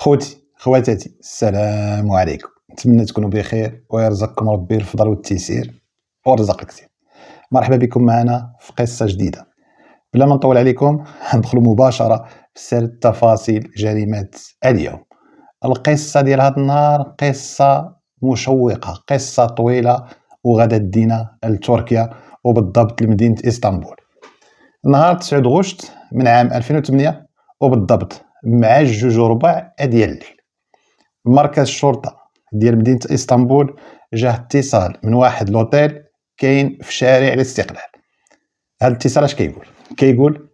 خوتي خواتاتي السلام عليكم نتمنى تكونوا بخير ويرزقكم ربي الفضل والتيسير ورزق الكثير مرحبا بكم معنا في قصه جديده بلا ما نطول عليكم ندخلوا مباشره في سر تفاصيل جريمه اليوم القصه ديال هذا النهار قصه مشوقه قصه طويله وغدا دينا لتركيا وبالضبط لمدينه اسطنبول نهار 9 غشت من عام 2008 وبالضبط مع جوج وربع ديال الليل مركز الشرطه ديال مدينه اسطنبول جاه اتصال من واحد لوتيل كاين في شارع الاستقلال هاد الاتصال اش كيقول كيقول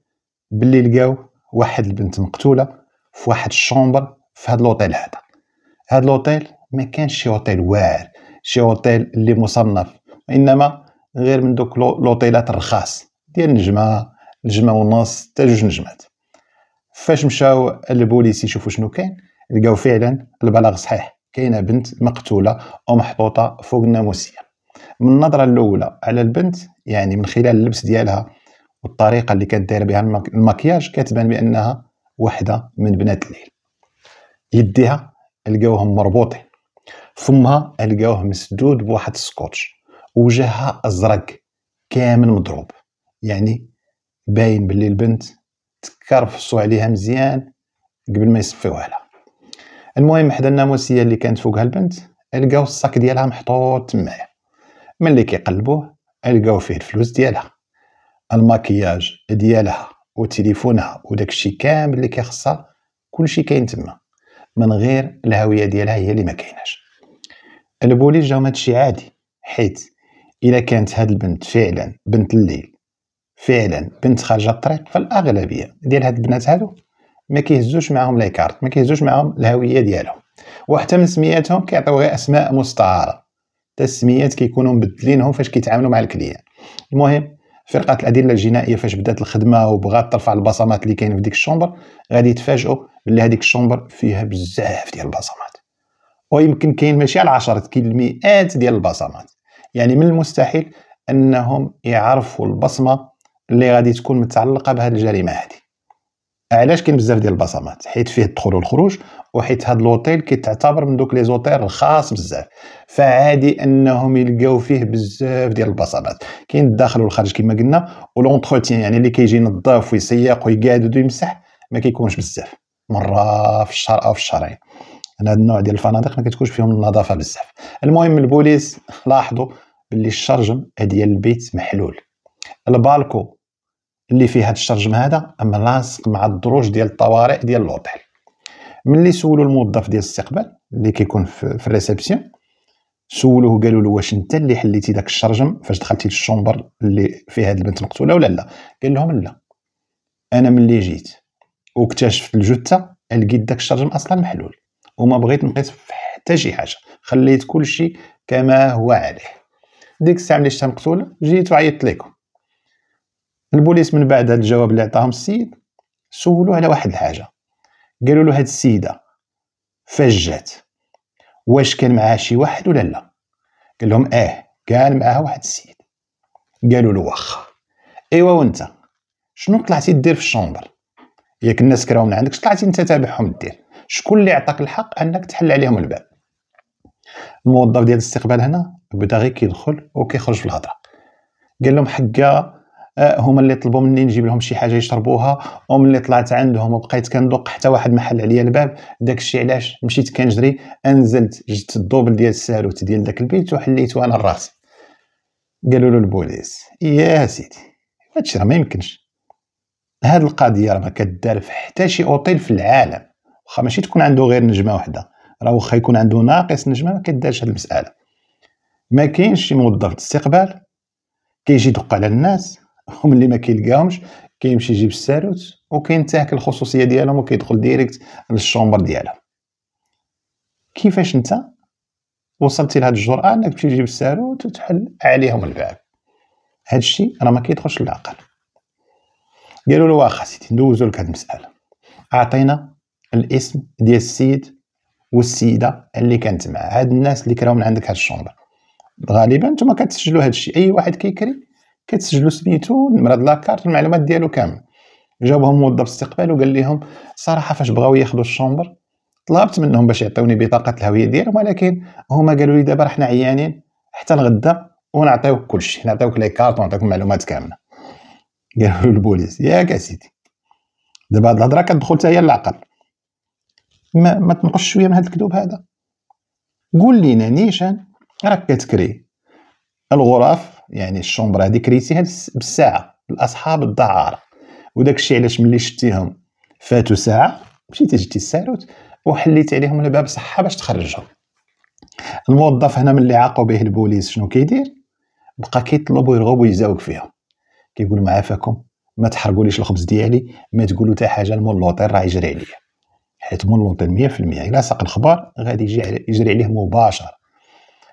بلي لقاو واحد البنت مقتوله في واحد الشومبر في هاد لوتيل هذا هاد لوتيل ما كانش شي اوتيل واعر شي اوتيل اللي مصنف انما غير من دوك لوطيلات الرخاص ديال نجمه نجمه ونص حتى جوج نجمات فاش مشاو البوليس يشوفوا شنو كاين لقاو فعلا البلاغ صحيح كاينه بنت مقتوله ومحطوطه فوق الناموسيه من النظره الاولى على البنت يعني من خلال اللبس ديالها والطريقه اللي كانت دايره بها المكياج كتبان بانها وحده من بنات الليل يديها لقاوهم مربوطين فمها لقاوه مسدود بواحد السكوتش وجهها ازرق كامل مضروب يعني باين باللي البنت تكرفصوا عليها مزيان قبل ما يصفيوها لها المهم حدا الناموسيه اللي كانت فوقها البنت لقاو الصاك ديالها محطوط تمايا ملي كيقلبوه لقاو فيه الفلوس ديالها الماكياج ديالها وتليفونها وداكشي كامل اللي كيخصها كلشي كاين تما من غير الهويه ديالها هي اللي ما كايناش البوليس جاو هادشي عادي حيت الا كانت هاد البنت فعلا بنت الليل فعلا بنت خارجه الطريق فالاغلبيه ديال هاد البنات هادو ما كيهزوش معاهم لايكارت ما كيهزوش معاهم الهويه ديالهم وحتى من سمياتهم كيعطيو غير اسماء مستعاره حتى السميات كيكونوا مبدلينهم فاش كيتعاملوا مع الكليان المهم فرقه الادله الجنائيه فاش بدات الخدمه وبغات ترفع البصمات اللي كاين في ديك الشومبر غادي يتفاجئوا بلي هذيك الشومبر فيها بزاف ديال البصمات ويمكن كاين ماشي على عشرة كاين المئات ديال البصمات يعني من المستحيل انهم يعرفوا البصمه اللي غادي تكون متعلقه بهذه الجريمه هذه علاش كاين بزاف ديال البصمات حيت فيه الدخول والخروج وحيت هاد لوطيل كيتعتبر من دوك لي زوتير الخاص بزاف فعادي انهم يلقاو فيه بزاف ديال البصمات كاين الداخل والخارج كما قلنا ولونتروتين يعني اللي كيجي ينظف ويسيق ويقادد ويمسح ما كيكونش بزاف مره في الشهر او في الشهرين يعني هذا النوع ديال الفنادق ما كتكونش فيهم النظافه بزاف المهم البوليس لاحظوا باللي الشرجم ديال البيت محلول البالكو اللي فيه هاد الشرجم هذا ملاصق مع الدروج ديال الطوارئ ديال لوطيل ملي سولوا الموظف ديال الاستقبال اللي كيكون في, في الريسبسيون سولوه قالوا له واش انت اللي حليتي داك الشرجم فاش دخلتي للشومبر اللي فيه هاد البنت مقتوله ولا لا قال لهم لا انا ملي جيت واكتشفت الجثه لقيت داك الشرجم اصلا محلول وما بغيت نقيس حتى شي حاجه خليت كلشي كما هو عليه ديك الساعه ملي شفتها مقتوله جيت وعيطت لكم البوليس من بعد هذا الجواب اللي عطاهم السيد سولوه على واحد الحاجه قالوا له هاد السيده فاش جات واش كان معاها شي واحد ولا لا قال لهم اه كان معاها واحد السيد قالوا له واخا ايوا وانت شنو طلعتي دير في الشومبر ياك الناس كراو من عندك طلعتي انت تابعهم دير شكون اللي عطاك الحق انك تحل عليهم الباب الموظف ديال الاستقبال هنا بدا غير كيدخل وكيخرج في الهضره قال لهم حقا آه، هما اللي طلبوا مني نجيب لهم شي حاجه يشربوها وملي طلعت عندهم وبقيت كندق حتى واحد محل عليا الباب داك الشيء علاش مشيت كنجري انزلت جبت الدوبل ديال الساروت ديال داك البيت وحليته انا الراس قالوا له البوليس يا سيدي هادشي راه ما يمكنش هاد القضيه راه ما كدار في حتى شي اوتيل في العالم واخا ماشي تكون عنده غير نجمه وحده راه واخا يكون عنده ناقص نجمه ما كدارش هاد المساله ما كاينش شي موظف استقبال كيجي يدق على الناس هم اللي ما كيلقاهمش كيمشي يجيب الساروت وكينتهك الخصوصيه ديالهم وكيدخل ديريكت للشومبر ديالها كيفاش انت وصلتي لهاد الجرأه انك تمشي تجيب الساروت وتحل عليهم الباب هادشي راه ما كيدخلش للعقل قالوا له واخا سيدي ندوزو لك هاد المساله اعطينا الاسم ديال السيد والسيده اللي كانت معاه هاد الناس اللي كراو من عندك هاد الشومبر غالبا نتوما كتسجلوا هادشي اي واحد كيكري كيتسجلوا سميتو المرض لاكارت المعلومات ديالو كامل جاوبهم موظف الاستقبال وقال لهم صراحه فاش بغاو ياخذوا الشومبر طلبت منهم باش يعطيوني بطاقه الهويه ديالهم ولكن هما قالوا لي دابا حنا عيانين حتى الغدا ونعطيوك كلشي نعطيوك لي كارت ونعطيوك المعلومات كامله قالوا البوليس ياك اسيدي دابا هاد الهضره كتدخل حتى هي للعقل ما, ما تنقش شويه من هاد الكذوب هذا قول لينا نيشان راك كتكري الغرف يعني الشومبر هذه كريتيها بالساعه الاصحاب الدعاره وداك الشيء علاش ملي شتيهم فاتوا ساعه مشيتي جيتي الساروت وحليت عليهم الباب صحه باش تخرجهم الموظف هنا ملي عاقوا به البوليس شنو كيدير بقى كيطلب ويرغب ويزاوق فيهم كيقول معافاكم ما تحرقوليش الخبز ديالي ما تقولوا حتى حاجه المول لوطيل راه يجري عليا حيت مول لوطيل 100% الا ساق الخبار غادي يجي يجري عليه مباشره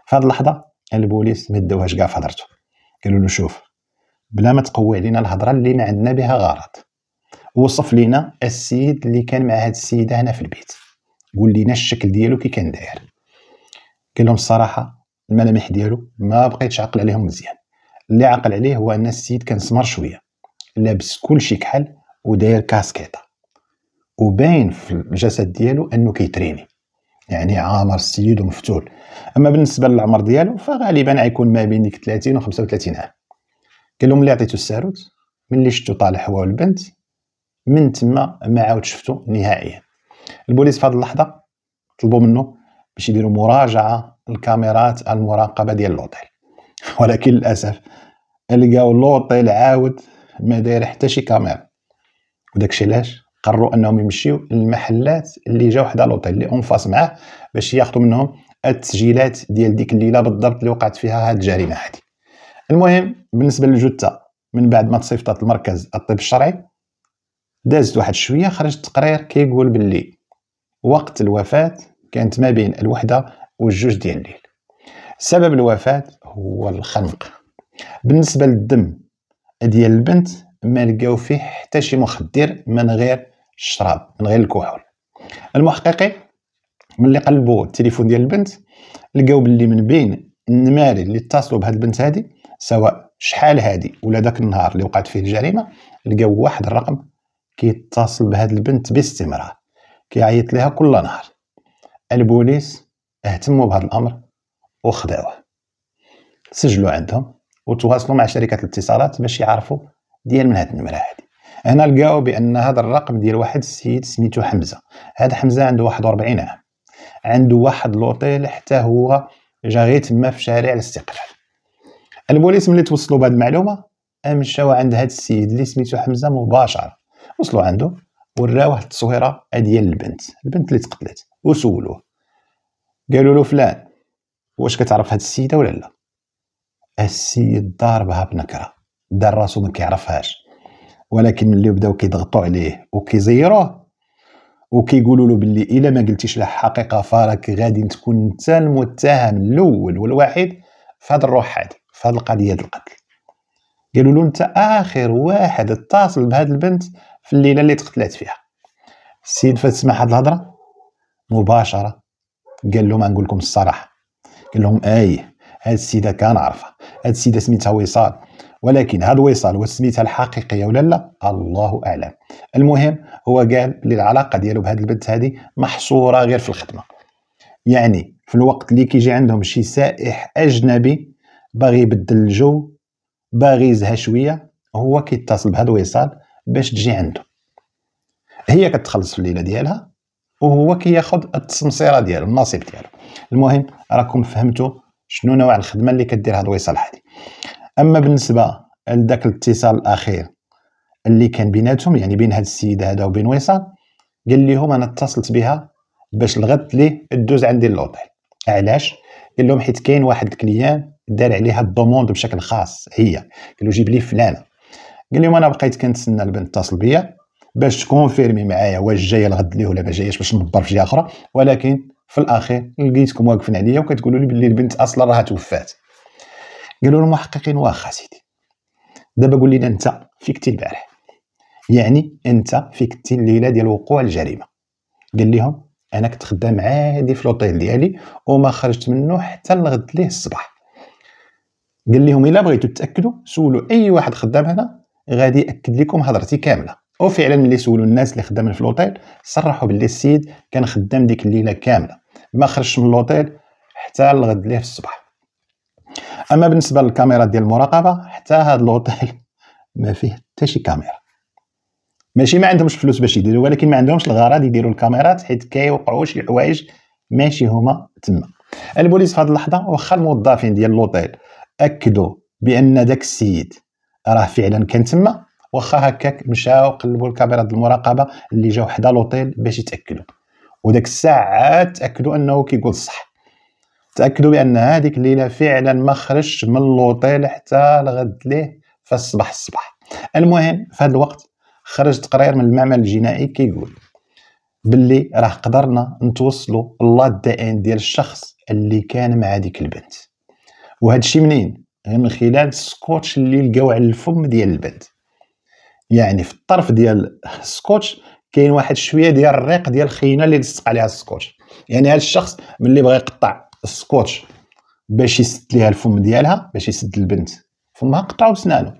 في هذه اللحظه البوليس ما داوهاش كاع في هضرته قالوا له شوف بلا ما تقوي علينا الهضره اللي ما عندنا بها غرض وصف لينا السيد اللي كان مع هاد السيده هنا في البيت قول لينا الشكل ديالو كي كان داير قال لهم الصراحه الملامح ديالو ما بقيتش عاقل عليهم مزيان اللي عاقل عليه هو ان السيد كان سمر شويه لابس كلشي كحل وداير كاسكيطه وباين في الجسد ديالو انه كيتريني يعني عامر السيد ومفتول اما بالنسبه للعمر ديالو فغالبا غيكون ما بين ديك 30 و 35 عام قال لهم اللي عطيتو الساروت ملي شفتو طالع هو البنت من تما ما عاود شفتو نهائيا البوليس في هذه اللحظه طلبوا منه باش يديروا مراجعه الكاميرات المراقبه ديال لوطيل ولكن للاسف لقاو لوطيل عاود ما داير حتى شي كاميرا وداكشي علاش قرروا انهم يمشيو للمحلات اللي جاو حدا لوطيل اللي اون فاس معاه باش ياخذوا منهم التسجيلات ديال ديك الليله بالضبط اللي وقعت فيها هاد الجريمه هادي المهم بالنسبه للجثه من بعد ما تصيفطات لمركز الطب الشرعي دازت واحد شويه خرج تقرير كيقول باللي وقت الوفاه كانت ما بين الوحده والجوج ديال الليل سبب الوفاه هو الخنق بالنسبه للدم ديال البنت ما لقاو فيه حتى شي مخدر من غير الشراب من غير الكحول المحققين ملي قلبوا التليفون ديال البنت لقاو باللي من بين النماري اللي اتصلوا بهاد البنت هادي سواء شحال هادي ولا داك النهار اللي وقعت فيه الجريمه لقاو واحد الرقم كيتصل بهاد البنت باستمرار كيعيط لها كل نهار البوليس اهتموا بهذا الامر وخدعوه سجلوا عندهم وتواصلوا مع شركه الاتصالات باش يعرفوا ديال من هاد النمره هادي هنا لقاو بان هذا الرقم ديال واحد السيد سميتو حمزه هذا حمزه عنده 41 عام عنده واحد لوطيل حتى هو جا غير تما في شارع الاستقلال البوليس ملي توصلوا بهاد المعلومه مشاو عند هاد السيد اللي سميتو حمزه مباشره وصلوا عنده وراوه التصويره ديال البنت البنت اللي تقتلت وسولوه قالوا له فلان واش كتعرف هاد السيده ولا لا السيد ضاربها بنكره دار راسو ما كيعرفهاش ولكن ملي بداو كيضغطوا عليه وكيزيروه وكيقولوا له باللي الا ما قلتيش الحقيقه فراك غادي تكون انت المتهم الاول والوحيد في هذا الروح هذا في هذه القضيه ديال القتل قالوا له انت اخر واحد اتصل بهاد البنت في الليله اللي تقتلات فيها السيد فات سمع هاد الهضره مباشره قال لهم نقول لكم الصراحه قال لهم اي هاد السيده كان عارفه هاد السيده سميتها وصال ولكن هاد الوصال وسميتها الحقيقيه ولا لا الله اعلم المهم هو قال للعلاقه العلاقه ديالو بهاد البنت هادي محصوره غير في الخدمه يعني في الوقت اللي كيجي عندهم شي سائح اجنبي باغي يبدل الجو باغي يزهى شويه هو كيتصل بهاد الوصال باش تجي عنده هي كتخلص في الليله ديالها وهو كياخذ التسمصيرة ديالو النصيب ديالو المهم راكم فهمتوا شنو نوع الخدمه اللي كدير هاد الوصال هادي اما بالنسبه لذاك الاتصال الاخير اللي كان بيناتهم يعني بين هاد السيده هذا وبين وصال قال لهم انا اتصلت بها باش الغد لي دوز عندي اللوطي علاش قال لهم حيت كاين واحد الكليان دار عليها الضموند بشكل خاص هي قال له جيب لي فلانه قال لهم انا بقيت كنتسنى البنت تصل بيا باش تكونفيرمي معايا واش جايه الغد ليه ولا ما جايش باش نبر في جهه اخرى ولكن في الاخير لقيتكم واقفين عليا وكتقولوا لي بلي البنت اصلا راها توفات قالوا المحققين واخا سيدي دابا قول لنا انت تي البارح يعني انت تي الليله ديال وقوع الجريمه قال لهم انا كنت خدام عادي في لوطيل ديالي وما خرجت منه حتى لغد ليه الصباح قال لهم الا بغيتو تاكدوا سولوا اي واحد خدام هنا غادي ياكد لكم هضرتي كامله وفعلا ملي سولوا الناس اللي خدامين في لوطيل صرحوا باللي السيد كان خدام ديك الليله كامله ما خرجش من لوطيل حتى لغد ليه في الصباح اما بالنسبه للكاميرا ديال المراقبه حتى هذا الاوتيل ما فيه حتى شي كاميرا ماشي ما عندهمش فلوس باش يديروا ولكن ما عندهمش الغرض يديروا الكاميرات حيت كيوقعوا شي حوايج ماشي هما تما البوليس في هذه اللحظه واخا الموظفين ديال الاوتيل اكدوا بان داك السيد راه فعلا كان تما واخا هكاك مشاو قلبوا الكاميرات المراقبه اللي جاو حدا لوطيل باش يتاكدوا وداك الساعات تاكدوا انه كيقول الصح تاكدوا بان هذيك الليله فعلا ما خرجش من لوطيل حتى الغد ليه في الصباح الصباح المهم في هذا الوقت خرج تقرير من المعمل الجنائي كيقول باللي راه قدرنا نتوصلوا للاد دي ان ديال الشخص اللي كان مع ديك البنت وهذا الشيء منين غير من خلال السكوتش اللي لقاو على الفم ديال البنت يعني في الطرف ديال السكوتش كاين واحد شويه ديال الريق ديال الخينه اللي لصق عليها السكوتش يعني هذا الشخص ملي بغى يقطع السكوتش باش يسد ليها الفم ديالها باش يسد البنت فمها قطعوا بسنانو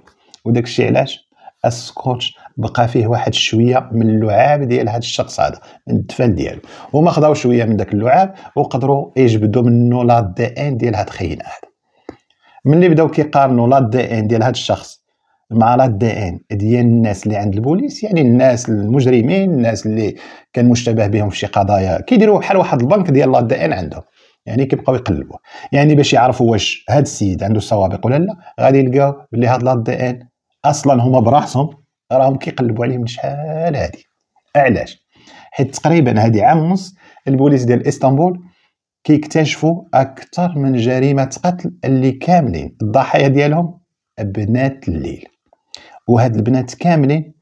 وداك الشيء علاش السكوتش بقى فيه واحد شويه من اللعاب ديال هاد الشخص هذا من الدفن ديالو هما خداو شويه من داك اللعاب وقدروا يجبدوا منه لا دي ان ديال هاد خينا هذا ملي بداو كيقارنوا لا دي ان ديال هاد الشخص مع لا دي ان ديال الناس اللي عند البوليس يعني الناس المجرمين الناس اللي كان مشتبه بهم في شي قضايا كيديروا بحال واحد البنك ديال لا دي ان عندهم يعني كيبقاو يقلبوه يعني باش يعرفوا واش هذا السيد عنده سوابق ولا لا غادي يلقاو بلي هاد لاد دي ان اصلا هما براسهم راهم كيقلبوا عليهم شحال هادي علاش حيت تقريبا هادي عام ونص البوليس ديال اسطنبول كيكتشفوا اكثر من جريمه قتل اللي كاملين الضحايا ديالهم بنات الليل وهاد البنات كاملين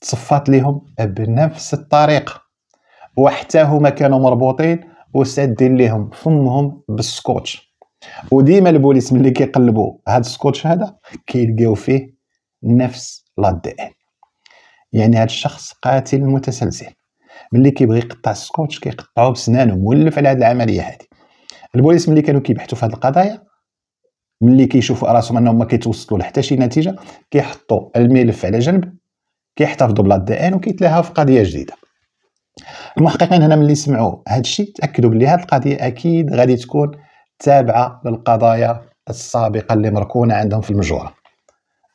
تصفات ليهم بنفس الطريقه وحتى هما كانوا مربوطين وسعد دير ليهم فمهم بالسكوتش وديما البوليس ملي كيقلبوا هاد السكوتش هذا كيلقاو فيه نفس لا دي ان يعني هاد الشخص قاتل متسلسل ملي كيبغي يقطع السكوتش كيقطعوه بسنانه مولف على هاد العمليه هادي البوليس ملي كانوا كيبحثوا في هاد القضايا ملي كيشوفوا راسهم انهم ما كيتوصلوا لحتى شي نتيجه كيحطوا الملف على جنب كيحتفظوا بلا دي ان وكيتلاهاو في قضيه جديده المحققين هنا ملي سمعوا هذا الشيء تاكدوا بلي هذه القضيه اكيد غادي تكون تابعه للقضايا السابقه اللي مركونه عندهم في المجوره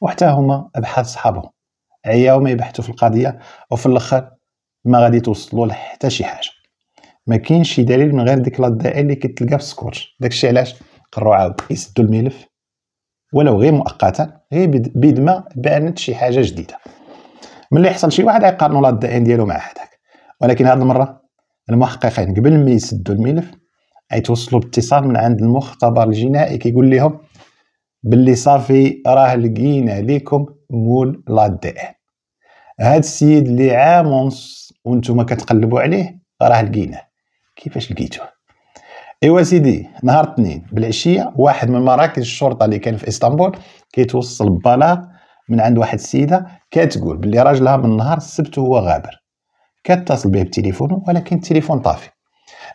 وحتى هما ابحاث صحابهم عياو ما يبحثوا في القضيه وفي الاخر ما غادي توصلوا لحتى شي حاجه ما كاينش شي دليل من غير ديك لا اللي كتلقى في سكوتش داكشي علاش قروا عاود يسدوا الملف ولو غير مؤقتا غير بيد ما بانت شي حاجه جديده ملي يحصل شي واحد يقارنوا لا ديالو مع هذاك ولكن هذه المره المحققين قبل ما يسدوا الملف غيتوصلوا باتصال من عند المختبر الجنائي كيقول لهم باللي صافي راه لقينا ليكم مول لا دي ان هاد السيد اللي عام ونص وانتم كتقلبوا عليه راه لقيناه كيفاش لقيتوه ايوا سيدي نهار اثنين بالعشيه واحد من مراكز الشرطه اللي كان في اسطنبول كيتوصل ببلاغ من عند واحد السيده كتقول بلي راجلها من نهار السبت هو غابر كتصل به بالتليفون ولكن التليفون طافي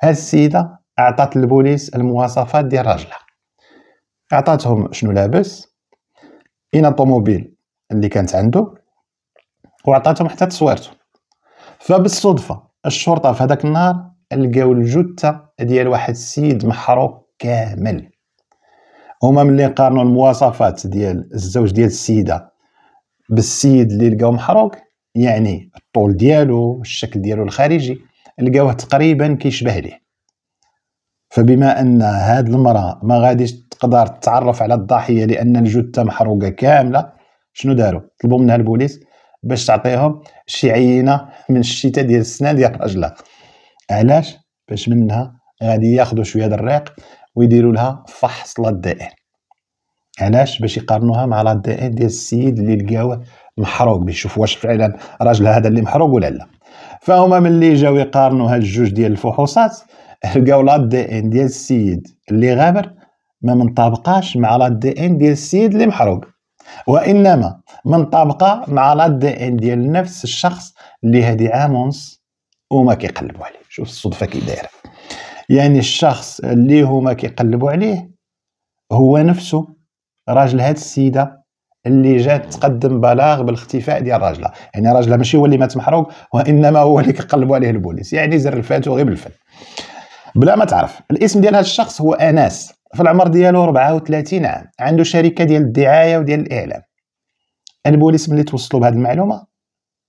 هاد السيده عطات البوليس المواصفات ديال راجلها عطاتهم شنو لابس اين الطوموبيل اللي كانت عنده وعطاتهم حتى تصويرته فبالصدفه الشرطه في هذاك النهار لقاو الجثه ديال واحد السيد محروق كامل هما ملي قارنوا المواصفات ديال الزوج ديال السيده بالسيد اللي لقاو محروق يعني الطول ديالو الشكل ديالو الخارجي لقاوه تقريبا كيشبه ليه فبما ان هاد المراه ما غاديش تقدر تتعرف على الضحيه لان الجثه محروقه كامله شنو داروا طلبوا منها البوليس باش تعطيهم شي عينه من الشتاء ديال السنان ديال راجلها علاش باش منها غادي ياخذوا شويه د الريق ويديروا لها فحص لا دي ان إيه. علاش باش يقارنوها مع لا دي ان إيه ديال السيد اللي لقاوه محروق بيشوف واش فعلا راجل هذا اللي محروق ولا لا فهما ملي جاو يقارنوا هاد الجوج ديال الفحوصات لقاو لا دي ان ديال السيد اللي غابر ما منطابقاش مع لا دي ان ديال السيد اللي محروق وانما منطابقه مع لا دي ان ديال نفس الشخص اللي هادي عام ونص وما كيقلبوا عليه شوف الصدفه كي دايره يعني الشخص اللي هما كيقلبوا عليه هو نفسه راجل هاد السيده اللي جات تقدم بلاغ بالاختفاء ديال راجلها يعني راجلها ماشي هو اللي مات محروق وانما هو اللي كيقلبوا عليه البوليس يعني زر الفاتو غير بالفن بلا ما تعرف الاسم ديال هذا الشخص هو اناس في العمر ديالو 34 عام عنده شركه ديال الدعايه وديال الاعلام البوليس ملي توصلوا بهذه المعلومه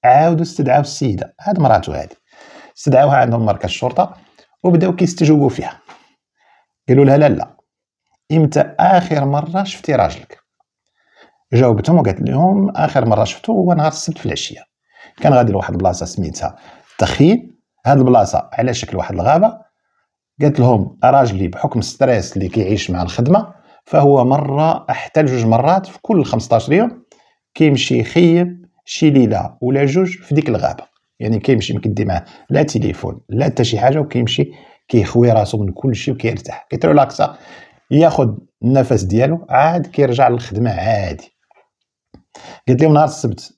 عاودوا استدعاو السيده هاد مراته هذه استدعاوها عندهم مركز الشرطه وبداو كيستجوبوا فيها قالوا لها لا لا امتى اخر مره شفتي راجلك جاوبتهم وقالت لهم اخر مره شفتو هو نهار السبت في العشيه كان غادي لواحد البلاصه سميتها تخيل هاد البلاصه على شكل واحد الغابه قالت لهم راجلي بحكم الستريس اللي كيعيش مع الخدمه فهو مره حتى لجوج مرات في كل 15 يوم كيمشي يخيم شي ليله ولا جوج في ديك الغابه يعني كيمشي مكدي معاه لا تليفون لا حتى شي حاجه وكيمشي كيخوي راسو من كل شيء وكيرتاح كيترولاكسا ياخذ النفس ديالو عاد كيرجع للخدمه عادي قالت لهم نهار السبت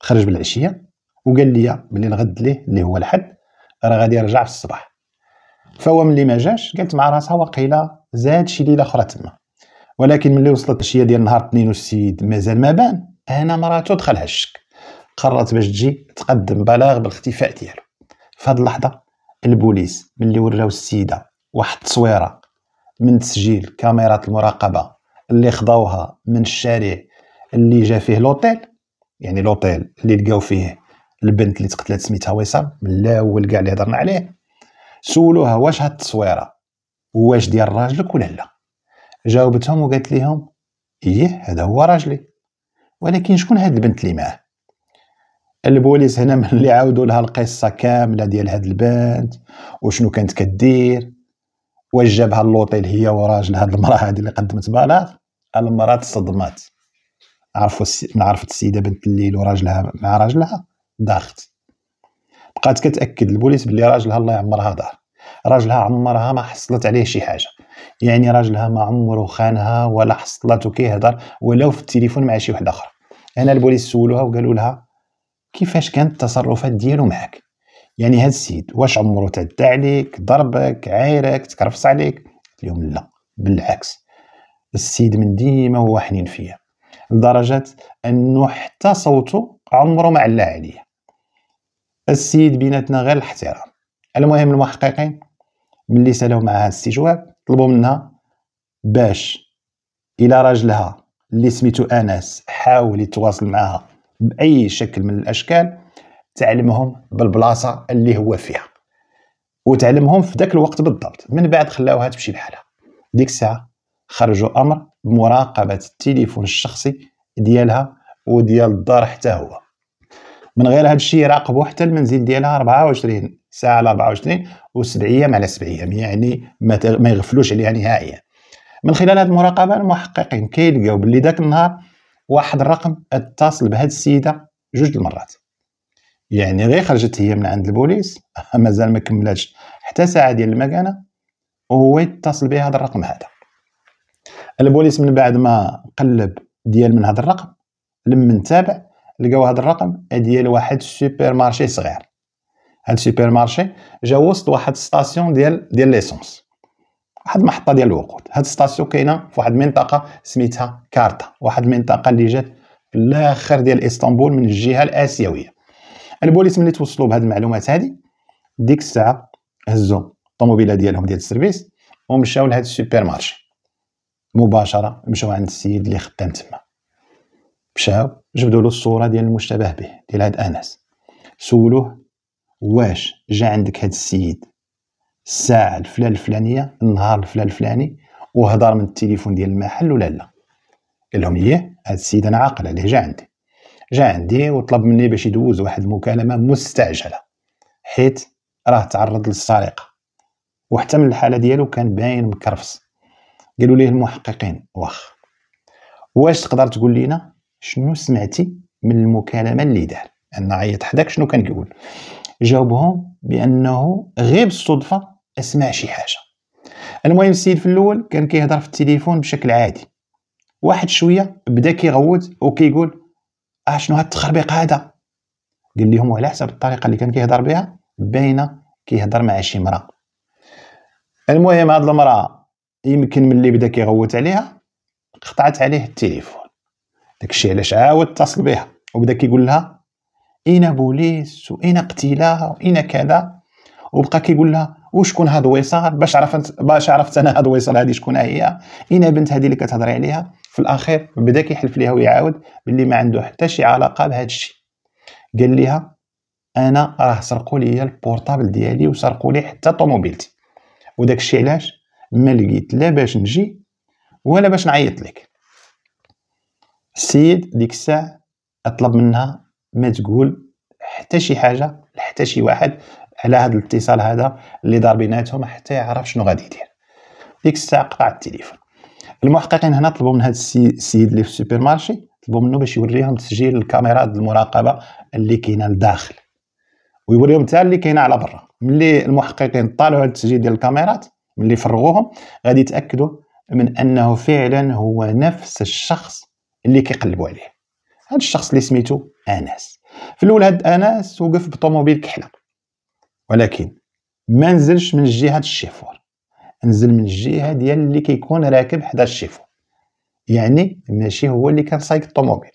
خرج بالعشيه وقال لي بلي الغد ليه اللي هو الحد راه غادي يرجع في الصباح فهو ملي ما جاش قالت مع راسها وقيله زاد شي ليله اخرى تما ولكن ملي وصلت العشيه ديال نهار اثنين والسيد مازال ما بان هنا مراتو دخلها الشك قررت باش تجي تقدم بلاغ بالاختفاء ديالو في هذه اللحظه البوليس ملي وراو السيده واحد التصويره من تسجيل كاميرات المراقبه اللي خضوها من الشارع اللي جا فيه لوتيل يعني لوتيل اللي لقاو فيه البنت اللي تقتلت سميتها وسام من الاول كاع اللي هضرنا عليه سولوها واش هاد التصويره واش ديال راجلك ولا لا جاوبتهم وقالت لهم ايه هذا هو راجلي ولكن شكون هاد البنت اللي معاه البوليس هنا ملي عاودوا لها القصه كامله ديال هاد البنت وشنو كانت كدير واش جابها اللوطيل هي وراجل هاد المراه هادي اللي قدمت بالها المراه تصدمات عرفوا عرفت السيده بنت الليل وراجلها مع راجلها دارت بقات كتاكد البوليس بلي راجلها الله يعمرها دار راجلها عمرها ما حصلت عليه شي حاجه يعني راجلها ما عمره خانها ولا حصلته كيهضر ولو في التليفون مع شي واحد اخر هنا البوليس سولوها وقالوا لها كيفاش كانت التصرفات ديالو معك يعني هاد السيد واش عمره تعدى عليك ضربك عايرك تكرفص عليك اليوم لا بالعكس السيد من ديما هو حنين فيا لدرجه انه حتى صوته عمره ما علا عليه السيد بيناتنا غير الاحترام المهم المحققين ملي سالوا معها الاستجواب طلبوا منها باش الى راجلها اللي سميتو انس حاول يتواصل معها باي شكل من الاشكال تعلمهم بالبلاصه اللي هو فيها وتعلمهم في ذاك الوقت بالضبط من بعد خلاوها تمشي بحالها ديك الساعه خرجوا امر بمراقبه التليفون الشخصي ديالها وديال الدار حتى هو من غير هذا الشيء راقبوا حتى المنزل ديالها 24 ساعه على 24 و7 ايام على 7 ايام يعني ما يغفلوش عليها نهائيا من خلال هذه المراقبه المحققين كيلقاو باللي ذاك النهار واحد الرقم اتصل بهذه السيده جوج المرات يعني غير خرجت هي من عند البوليس مازال ما كملاتش حتى ساعه ديال المكانه وهو يتصل بها هذا الرقم هذا البوليس من بعد ما قلب ديال من هذا الرقم لما نتابع لقاو هذا الرقم ديال واحد السوبر مارشي صغير هاد السوبر مارشي جا وسط واحد ستاسيون ديال ديال ليسونس واحد المحطه ديال الوقود هاد ستاسيون كاينه في واحد المنطقه سميتها كارتا واحد المنطقه اللي جات في الاخر ديال اسطنبول من الجهه الاسيويه البوليس ملي توصلوا بهاد المعلومات هادي ديك الساعه هزو الطوموبيله ديالهم ديال السيرفيس ومشاو لهاد السوبر مارشي مباشره مشاو عند السيد اللي خدام تما مشاو جبدوا له الصوره ديال المشتبه به ديال هاد انس سولوه واش جا عندك هاد السيد الساعه الفلان الفلانيه النهار الفلان الفلاني وهضر من التليفون ديال المحل ولا لا قال لهم ايه هاد السيد انا عاقل عليه جا عندي جا عندي وطلب مني باش يدوز واحد المكالمه مستعجله حيت راه تعرض للسرقه وحتى من الحاله ديالو كان باين مكرفس قالوا ليه المحققين واخ واش تقدر تقول لنا شنو سمعتي من المكالمه اللي دار انا عيط حداك شنو كان يقول جاوبهم بانه غير بالصدفه اسمع شي حاجه المهم السيد في الاول كان كيهضر في التليفون بشكل عادي واحد شويه بدا كيغوت وكيقول اه شنو هاد التخربيق هذا قال لهم وعلى حسب الطريقه اللي كان كيهضر بها باينه كيهضر مع شي مراه المهم هاد المراه يمكن ملي بدا كيغوت عليها قطعت عليه التليفون داكشي علاش عاود اتصل بها وبدا كيقول لها اين بوليس واين قتيله واين كذا وبقى كيقول لها وشكون هاد ويصال باش عرفت باش عرفت انا هاد ويصال هادي شكون هي اين بنت هادي اللي كتهضري عليها في الاخير بدا كيحلف ليها ويعاود باللي ما عنده حتى شي علاقه بهذا الشيء قال ليها انا راه سرقوا لي البورطابل ديالي وسرقوا لي حتى طوموبيلتي وداك الشيء علاش ما لقيت لا باش نجي ولا باش نعيط لك السيد ديك الساعة أطلب منها ما تقول حتى شي حاجة حتى شي واحد على هذا الاتصال هذا اللي دار بيناتهم حتى يعرف شنو غادي يدير ديك الساعة قطع التليفون المحققين هنا طلبوا من هذا السيد اللي في السوبر مارشي طلبوا منه باش يوريهم تسجيل الكاميرات المراقبة اللي كاينة لداخل ويوريهم تاع اللي كاينة على برا ملي المحققين طالعوا التسجيل ديال الكاميرات ملي يفرغوهم غادي يتاكدوا من انه فعلا هو نفس الشخص اللي كيقلبوا عليه هذا الشخص اللي سميتو انس في الاول هاد انس وقف بطوموبيل كحله ولكن ما نزلش من جهه الشيفور نزل من الجهه ديال اللي كيكون راكب حدا الشيفور يعني ماشي هو اللي كان سايق الطوموبيل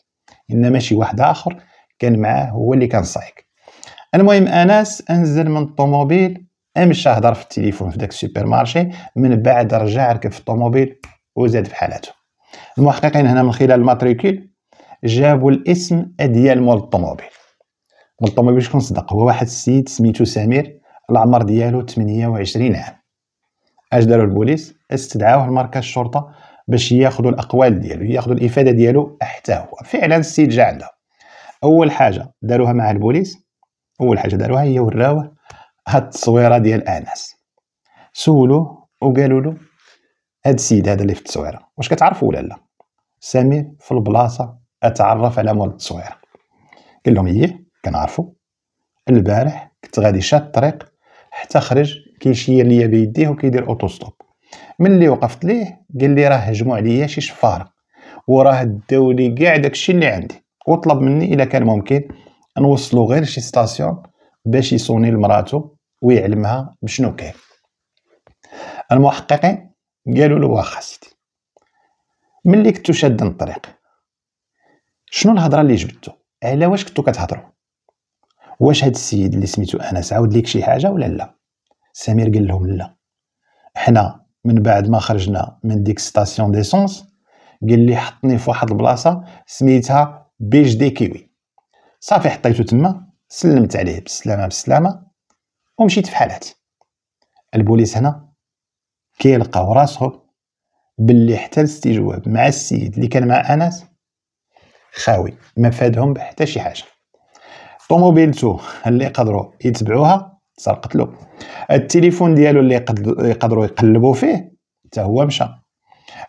انما شي واحد اخر كان معاه هو اللي كان سايق المهم انس انزل من الطوموبيل امشى هضر في التليفون في داك السوبر مارشي من بعد رجع ركب في الطوموبيل وزاد في حالته المحققين هنا من خلال الماتريكيل جابوا الاسم ديال مول الطوموبيل مول الطوموبيل شكون صدق هو واحد السيد سميتو سمير العمر ديالو 28 عام اش داروا البوليس استدعاوه لمركز الشرطه باش ياخذوا الاقوال ديالو ياخذوا الافاده ديالو حتى هو فعلا السيد جا عنده اول حاجه داروها مع البوليس اول حاجه داروها هي وراوه هاد التصويره ديال انس سولوه وقالوا له هاد السيد هذا اللي في التصويره واش كتعرفوا ولا لا سمير في البلاصه اتعرف على مول التصويره قال لهم ايه كنعرفو البارح كنت غادي شاد الطريق حتى خرج كيشير ليا بيديه وكيدير اوتوستوب ملي وقفت ليه قال لي راه هجموا عليا شي شفاره وراه داو لي كاع داكشي اللي عندي وطلب مني الا كان ممكن نوصلو غير شي ستاسيون باش يصوني لمراتو ويعلمها بشنو كاين المحققين قالوا له واخا سيدي ملي كنتو شادين الطريق شنو الهضره اللي جبتو على واش كنتو كتهضروا واش هاد السيد اللي سميتو انس عاود ليك شي حاجه ولا لا سمير قال لهم لا حنا من بعد ما خرجنا من ديك ستاسيون ديسونس قال لي حطني في واحد البلاصه سميتها بيج دي كيوي صافي حطيتو تما سلمت عليه بالسلامه بالسلامه ومشيت في حالاتي البوليس هنا كيلقاو راسو باللي حتى الاستجواب مع السيد اللي كان مع انس خاوي ما فادهم بحتى شي حاجه طوموبيلتو اللي قدروا يتبعوها سرقت له التليفون ديالو اللي يقدروا يقلبوا فيه حتى هو مشى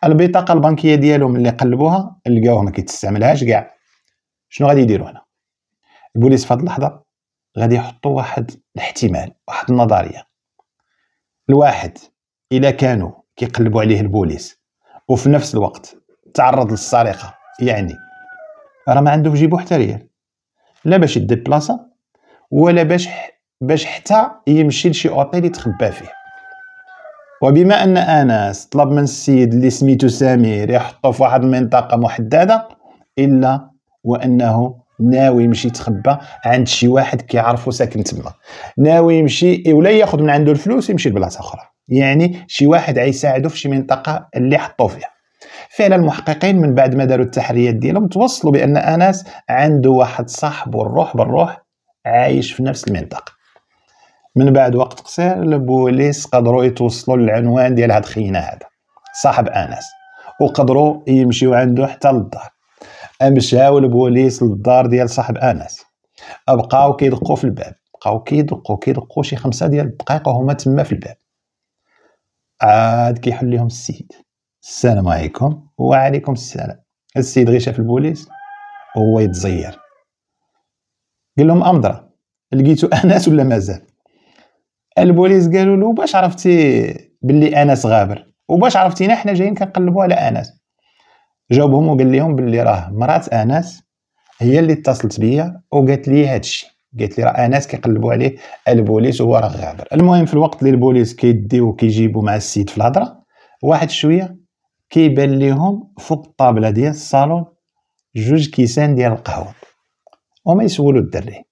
البطاقه البنكيه ديالهم اللي قلبوها لقاوها ما كيتستعملهاش كاع شنو غادي يديروا هنا البوليس في هذه اللحظه غادي يحطوا واحد الاحتمال واحد النظريه الواحد الا كانوا كيقلبوا عليه البوليس وفي نفس الوقت تعرض للسرقه يعني راه ما عنده في جيبو حتى ريال لا باش يدي بلاصه ولا باش باش حتى يمشي لشي اوتيل يتخبى فيه وبما ان انس طلب من السيد اللي سميتو سمير يحطو في واحد المنطقه محدده الا وانه ناوي يمشي يتخبى عند شي واحد كيعرفو ساكن تما ناوي يمشي ولا ياخذ من عنده الفلوس يمشي لبلاصه اخرى يعني شي واحد عيساعدو في شي منطقه اللي حطوه فيها فعلا المحققين من بعد ما داروا التحريات ديالهم توصلوا بان انس عنده واحد صاحب الروح بالروح عايش في نفس المنطقه من بعد وقت قصير البوليس قدروا يتوصلوا للعنوان ديال هاد خينا هذا صاحب انس وقدروا يمشيو عنده حتى للدار امشاو البوليس للدار ديال صاحب انس بقاو كيدقوا في الباب بقاو كيدقوا كيدقوا شي خمسه ديال الدقائق وهما تما في الباب عاد كيحل لهم السيد السلام عليكم وعليكم السلام السيد غير شاف البوليس وهو يتزير قال لهم امضرة لقيتو انس ولا مازال البوليس قالوا له باش عرفتي باللي انس غابر وباش عرفتينا حنا جايين كنقلبوا على انس جاوبهم وقال لهم باللي راه مرات انس هي اللي اتصلت بيا وقالت لي هادشي قالت لي راه انس كيقلبوا عليه البوليس وهو راه غادر المهم في الوقت اللي البوليس كيديو وكيجيبوا مع السيد في الهضره واحد شويه كيبان لهم فوق الطابله ديال الصالون جوج كيسان ديال القهوه وما يسولوا الدري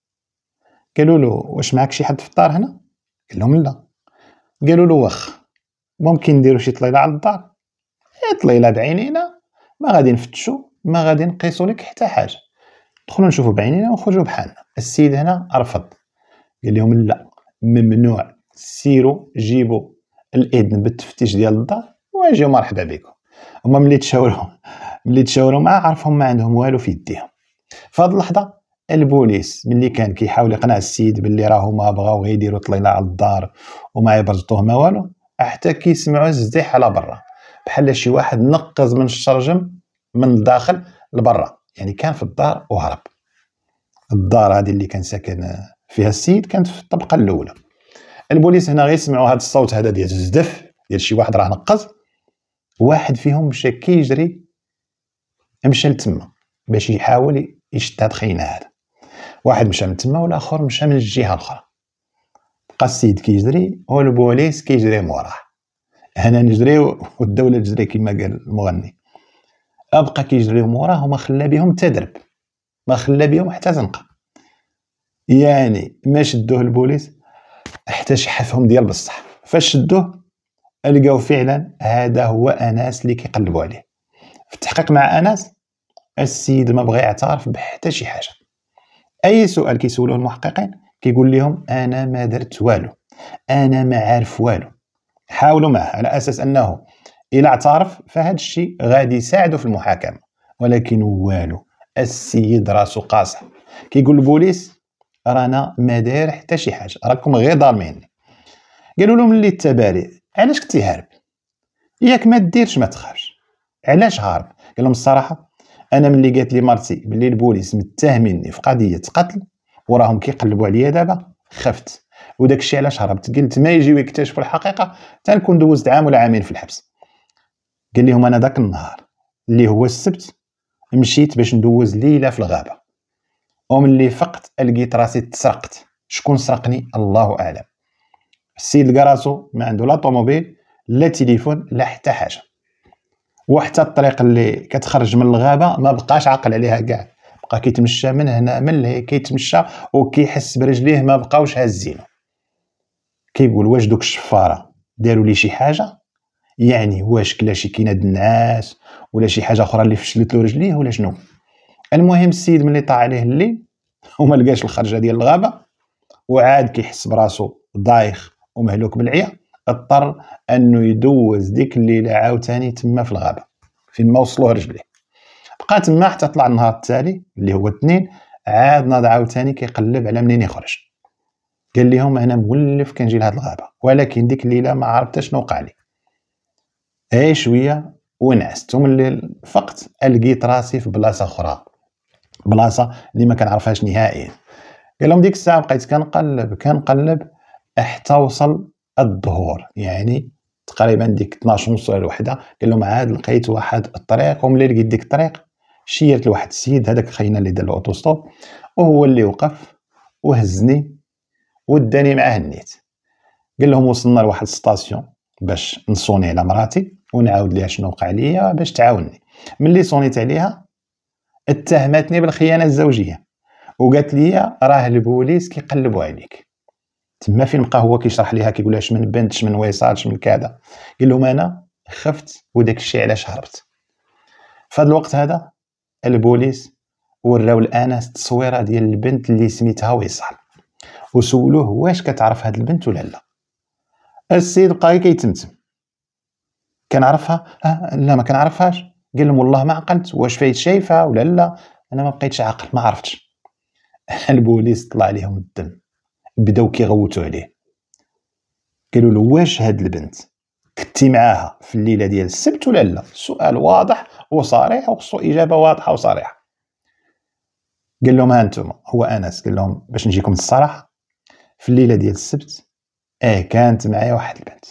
قالوا له واش معك شي حد في الدار هنا قال لهم لا قالوا له واخ ممكن نديرو شي طليله على الدار إيه، طليله بعينينا ما غادي نفتشو ما غادي نقيسو لك حتى حاجه دخلوا نشوفوا بعينينا ونخرجوا بحالنا السيد هنا رفض قال لهم لا ممنوع سيروا جيبوا الاذن بالتفتيش ديال الدار واجيو مرحبا بكم هما ملي تشاوروا ملي تشاوروا معاه عرفهم ما عندهم والو في يديهم في هذه اللحظه البوليس ملي كان كيحاول يقنع السيد باللي راهو ما بغاو غير يديروا طليله على الدار وما يبرزطوه ما والو حتى كيسمعوا الزديح على برا بحال شي واحد نقز من الشرجم من الداخل لبرا يعني كان في الدار وهرب الدار هذه اللي كان ساكن فيها السيد كانت في الطبقه الاولى البوليس هنا غير سمعوا هذا الصوت هذا ديال الزدف ديال شي واحد راه نقز واحد فيهم مشى كيجري مشى لتما باش يحاول يشد هاد خينا هذا واحد مشى من تما والاخر مشى من الجهه الاخرى بقى السيد كيجري والبوليس كيجري موراه هنا نجري والدوله تجري كما قال المغني بقى كيجريهم وراه وما خلى بهم حتى درب ما خلى بهم حتى زنقه يعني ما شدوه البوليس حتى شحفهم ديال بصح فاش شدوه لقاو فعلا هذا هو انس اللي كيقلبوا عليه في التحقيق مع انس السيد ما بغى يعترف بحتى شي حاجه اي سؤال كيسولوه المحققين كيقول لهم انا ما درت والو انا ما عارف والو حاولوا معه على اساس انه الا اعترف فهذا الشيء غادي يساعده في المحاكمه ولكن والو السيد راسو قاصح كيقول البوليس رانا ما داير حتى شي حاجه راكم غير ظالميني قالوا لهم اللي التبالي علاش كنتي هارب ياك ما ديرش ما تخافش علاش هارب قال لهم الصراحه انا ملي قالت لي مرتي بلي البوليس متهميني في قضيه قتل وراهم كيقلبوا عليا دابا خفت وداكشي علاش هربت قلت ما يجيو يكتشفوا الحقيقه تنكون دوزت عام ولا عامين في الحبس قال لهم انا ذاك النهار اللي هو السبت مشيت باش ندوز ليله في الغابه وملي فقت لقيت راسي تسرقت شكون سرقني الله اعلم السيد لقى راسو ما عنده لا طوموبيل لا تليفون لا حتى حاجه وحتى الطريق اللي كتخرج من الغابه ما بقاش عاقل عليها كاع بقى كيتمشى من هنا من اللي كيتمشى وكيحس برجليه ما بقاوش هازينه كيقول واش دوك الشفاره داروا لي شي حاجه يعني واش كلا شي كينه النعاس ولا شي حاجه اخرى اللي فشلت له رجليه ولا شنو المهم السيد ملي طاع عليه الليل وما لقاش الخرجه ديال الغابه وعاد كيحس براسو ضايخ ومهلوك بالعيا اضطر انه يدوز ديك الليله عاوتاني تما في الغابه فين ما وصلوه رجليه بقى تما حتى طلع النهار التالي اللي هو الاثنين عاد ناض عاوتاني كيقلب على منين يخرج قال لهم انا مولف كنجي لهاد الغابه ولكن ديك الليله ما عرفتش شنو وقع لي اي شويه ونعست ومن الليل فقت لقيت راسي في بلاصه اخرى بلاصه اللي ما كنعرفهاش نهائيا قال لهم ديك الساعه بقيت كنقلب كنقلب حتى وصل الظهور يعني تقريبا ديك 12 ونص ولا الوحده قال لهم عاد لقيت واحد الطريق وملي لقيت ديك الطريق شيرت لواحد السيد هذاك خينا اللي دار الاوتوستوب وهو اللي وقف وهزني وداني معاه النيت قال لهم وصلنا لواحد ستاسيون باش نصوني على مراتي ونعاود ليها شنو وقع ليا باش تعاوني ملي صونيت عليها اتهمتني بالخيانه الزوجيه وقالت لي راه البوليس كيقلبوا عليك تما فين بقى هو كيشرح ليها كيقول لها من بنت من ويصال من كذا قال لهم انا خفت وداك الشيء علاش هربت فهاد الوقت هذا البوليس وراو الانس التصويره ديال البنت اللي سميتها ويصال وسولوه واش كتعرف هاد البنت ولا لا السيد بقى غير كيتمتم كنعرفها آه لا ما كنعرفهاش قال لهم والله ما عقلت واش فايت شايفها ولا لا انا ما بقيتش عاقل ما عرفتش البوليس طلع عليهم الدم بداو كيغوتوا عليه قالوا له واش هاد البنت كنتي معاها في الليله ديال السبت ولا لا سؤال واضح وصريح وخصو اجابه واضحه وصريحه قال لهم ها انتم هو انس قال لهم باش نجيكم الصراحه في الليله ديال السبت اه كانت معايا واحد البنت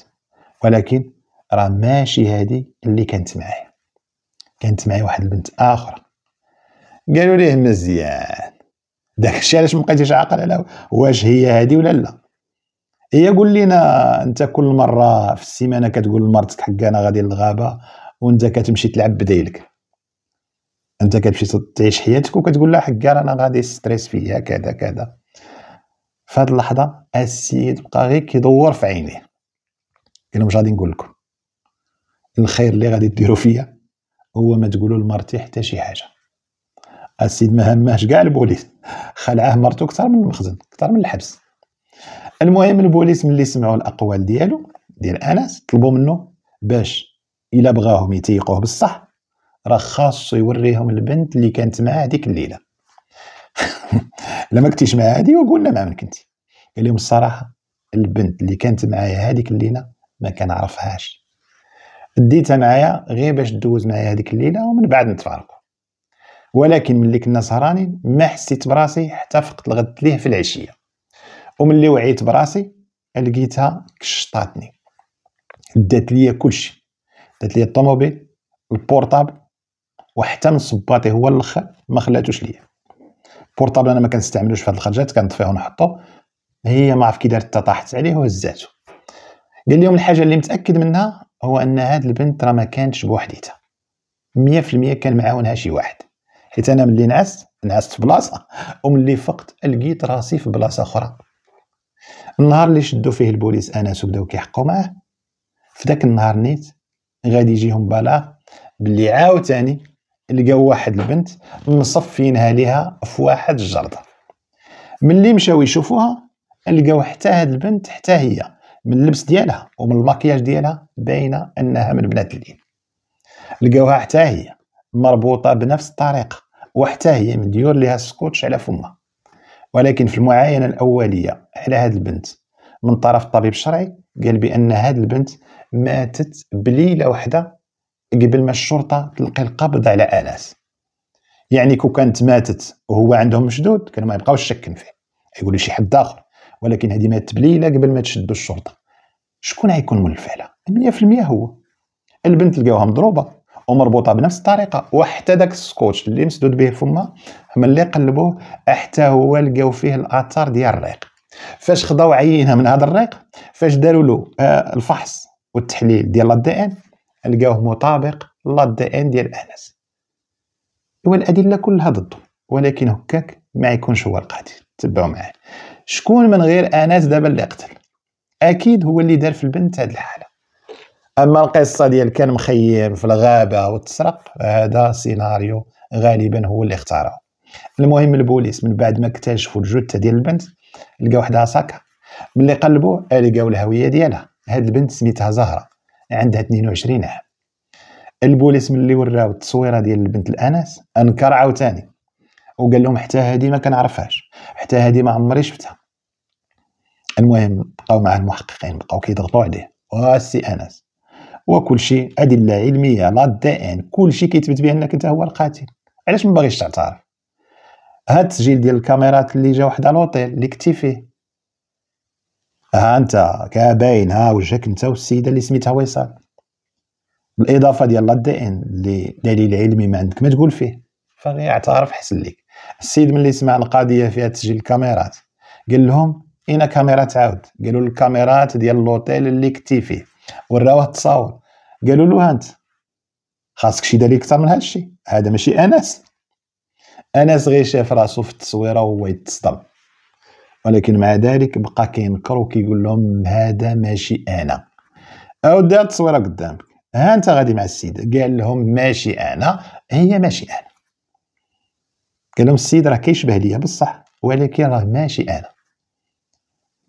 ولكن راه ماشي هادي اللي كانت معايا كانت معايا واحد البنت اخرى قالوا ليه مزيان داك الشيء علاش مبقيتيش عاقل على واش هي هادي ولا لا هي قول لينا انت كل مره في السيمانه كتقول لمرتك حق انا غادي للغابه وانت كتمشي تلعب بديلك انت كتمشي تعيش حياتك وكتقول لها حق انا غادي ستريس فيا كذا كذا في هذه اللحظه السيد بقى غير كيدور في عينيه انا واش غادي نقول لكم الخير اللي غادي ديروا فيا هو ما تقولوا لمرتي حتى شي حاجه السيد ما هماش كاع البوليس خلعاه مرتو اكثر من المخزن اكثر من الحبس المهم البوليس ملي سمعوا الاقوال ديالو ديال انس طلبوا منه باش الا بغاهم يتيقوه بالصح راه خاصو يوريهم البنت اللي كانت معاه ديك الليله لا ما كنتيش مع هذه وقلنا مع من كنتي قال لهم الصراحه البنت اللي كانت معايا هذيك الليله ما كنعرفهاش ديتها معايا غير باش دوز معايا هذيك الليله ومن بعد نتفارقوا ولكن ملي كنا سهرانين ما حسيت براسي حتى فقت الغد ليه في العشيه وملي وعيت براسي لقيتها كشطاتني دات ليا كلشي دات ليا الطوموبيل البورطابل وحتى من صباطي هو الاخر ما خلاتوش ليا بورطابل انا ما كنستعملوش في هاد الخرجات كنطفيه ونحطو هي ما عرف كي دارت طاحت عليه وهزاتو قال لهم الحاجه اللي متاكد منها هو ان هاد البنت راه ما كانتش بوحديتها 100% كان معاونها شي واحد حيت انا ملي نعست نعست في بلاصه وملي فقت لقيت راسي في بلاصه اخرى النهار اللي شدو فيه البوليس انس وبداو كيحقوا معاه في النهار نيت غادي يجيهم بلاغ بلي عاوتاني لقاو واحد البنت مصفينها ليها في واحد الجردة ملي مشاو يشوفوها لقاو حتى هاد البنت حتى هي من اللبس ديالها ومن الماكياج ديالها باينه انها من بنات الليل لقاوها حتى هي مربوطه بنفس الطريقه وحتى هي مديور ليها السكوتش على فمها ولكن في المعاينه الاوليه على هاد البنت من طرف الطبيب الشرعي قال بان هاد البنت ماتت بليله وحده قبل ما الشرطه تلقي القبض على الاس يعني كو كانت ماتت وهو عندهم مشدود كانوا ما يبقاوش شاكين فيه يقولوا شي حد اخر ولكن هذه مات بليله قبل ما تشدوا الشرطه شكون غيكون من عليها 100% هو البنت لقاوها مضروبه ومربوطه بنفس الطريقه وحتى داك السكوتش اللي مسدود به فما ملي قلبوه حتى هو لقاو فيه الاثار ديال الريق فاش خضوا عينه من هذا الريق فاش داروا له آه، الفحص والتحليل ديال الدي ان لقاوه مطابق دي ان ديال انس ايوا الادله كلها ضده ولكن هكاك ما يكونش هو القاتل تبعوا معاه شكون من غير انس دابا اللي قتل اكيد هو اللي دار في البنت هاد الحاله اما القصه ديال كان مخيم في الغابه وتسرق هذا سيناريو غالبا هو اللي اختاره المهم البوليس من بعد ما اكتشفوا الجثه ديال البنت لقاو وحدها ساكا ملي قلبوا لقاو الهويه ديالها هاد البنت سميتها زهره عندها 22 عام البوليس ملي وراو التصويره ديال البنت الانس انكر عاوتاني وقال لهم حتى هذه ما كنعرفهاش حتى هذه ما عمري شفتها المهم بقاو مع المحققين بقاو كيضغطوا عليه واسي انس وكل شيء ادله علميه لا دائن كل شيء كيثبت بانك انت هو القاتل علاش ما باغيش تعترف هاد التسجيل ديال الكاميرات اللي جا واحد على الاوتيل اللي كتي فيه ها انت كاباين ها وجهك انت والسيده اللي سميتها وصال بالاضافه ديال الدي ان اللي دليل علمي ما عندك ما تقول فيه فغي اعترف حسن لك السيد ملي سمع القضيه فيها تسجيل الكاميرات قال لهم اين كاميرات عاود قالوا الكاميرات ديال لوطيل اللي كنتي فيه وراوه التصاور قالوا له انت خاصك شي دليل اكثر من هذا الشيء هذا ماشي انس انس غير شاف راسو في التصويره وهو يتصدم ولكن مع ذلك بقى كينكر وكيقول لهم هذا ماشي انا او دار التصويره قدامك ها انت غادي مع السيد قال لهم ماشي انا هي ماشي انا قال لهم السيد راه كيشبه ليا بصح ولكن راه ماشي انا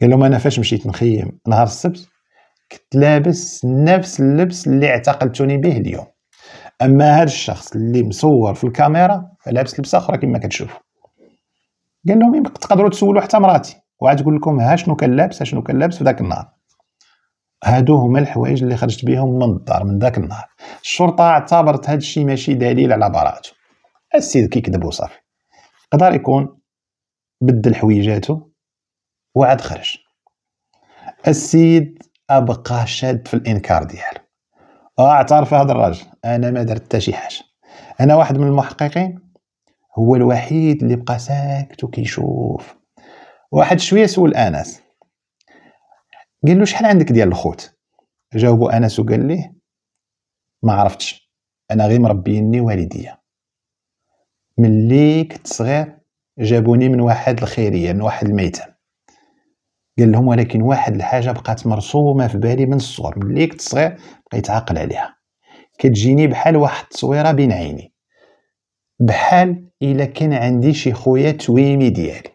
قال لهم انا فاش مشيت نخيم نهار السبت كنت لابس نفس اللبس اللي اعتقلتوني به اليوم اما هذا الشخص اللي مصور في الكاميرا فلابس لبس اخرى كما كتشوفوا قال لهم يمكن تقدروا تسولوا حتى مراتي تقول لكم ها شنو كان لابس شنو كان لابس في ذاك النهار هادو هما الحوايج اللي خرجت بهم من الدار من ذاك النهار الشرطه اعتبرت هذا الشيء ماشي دليل على براءته السيد كيكذب وصافي قدر يكون بدل حويجاته وعاد خرج السيد ابقى شاد في الانكار ديالو آه، اعترف هذا الراجل انا ما درت حتى شي حاجه انا واحد من المحققين هو الوحيد اللي بقى ساكت وكيشوف واحد شويه سول انس قال له شحال عندك ديال الخوت جاوبو انس وقال لي ما عرفتش انا غير مربيني والديا ملي كنت صغير جابوني من واحد الخيريه من واحد الميتم قال لهم ولكن واحد الحاجه بقات مرسومه في بالي من الصغر ملي كنت صغير بقيت عاقل عليها كتجيني بحال واحد التصويره بين عيني بحال الا كان عندي شي خويا تويمي ديالي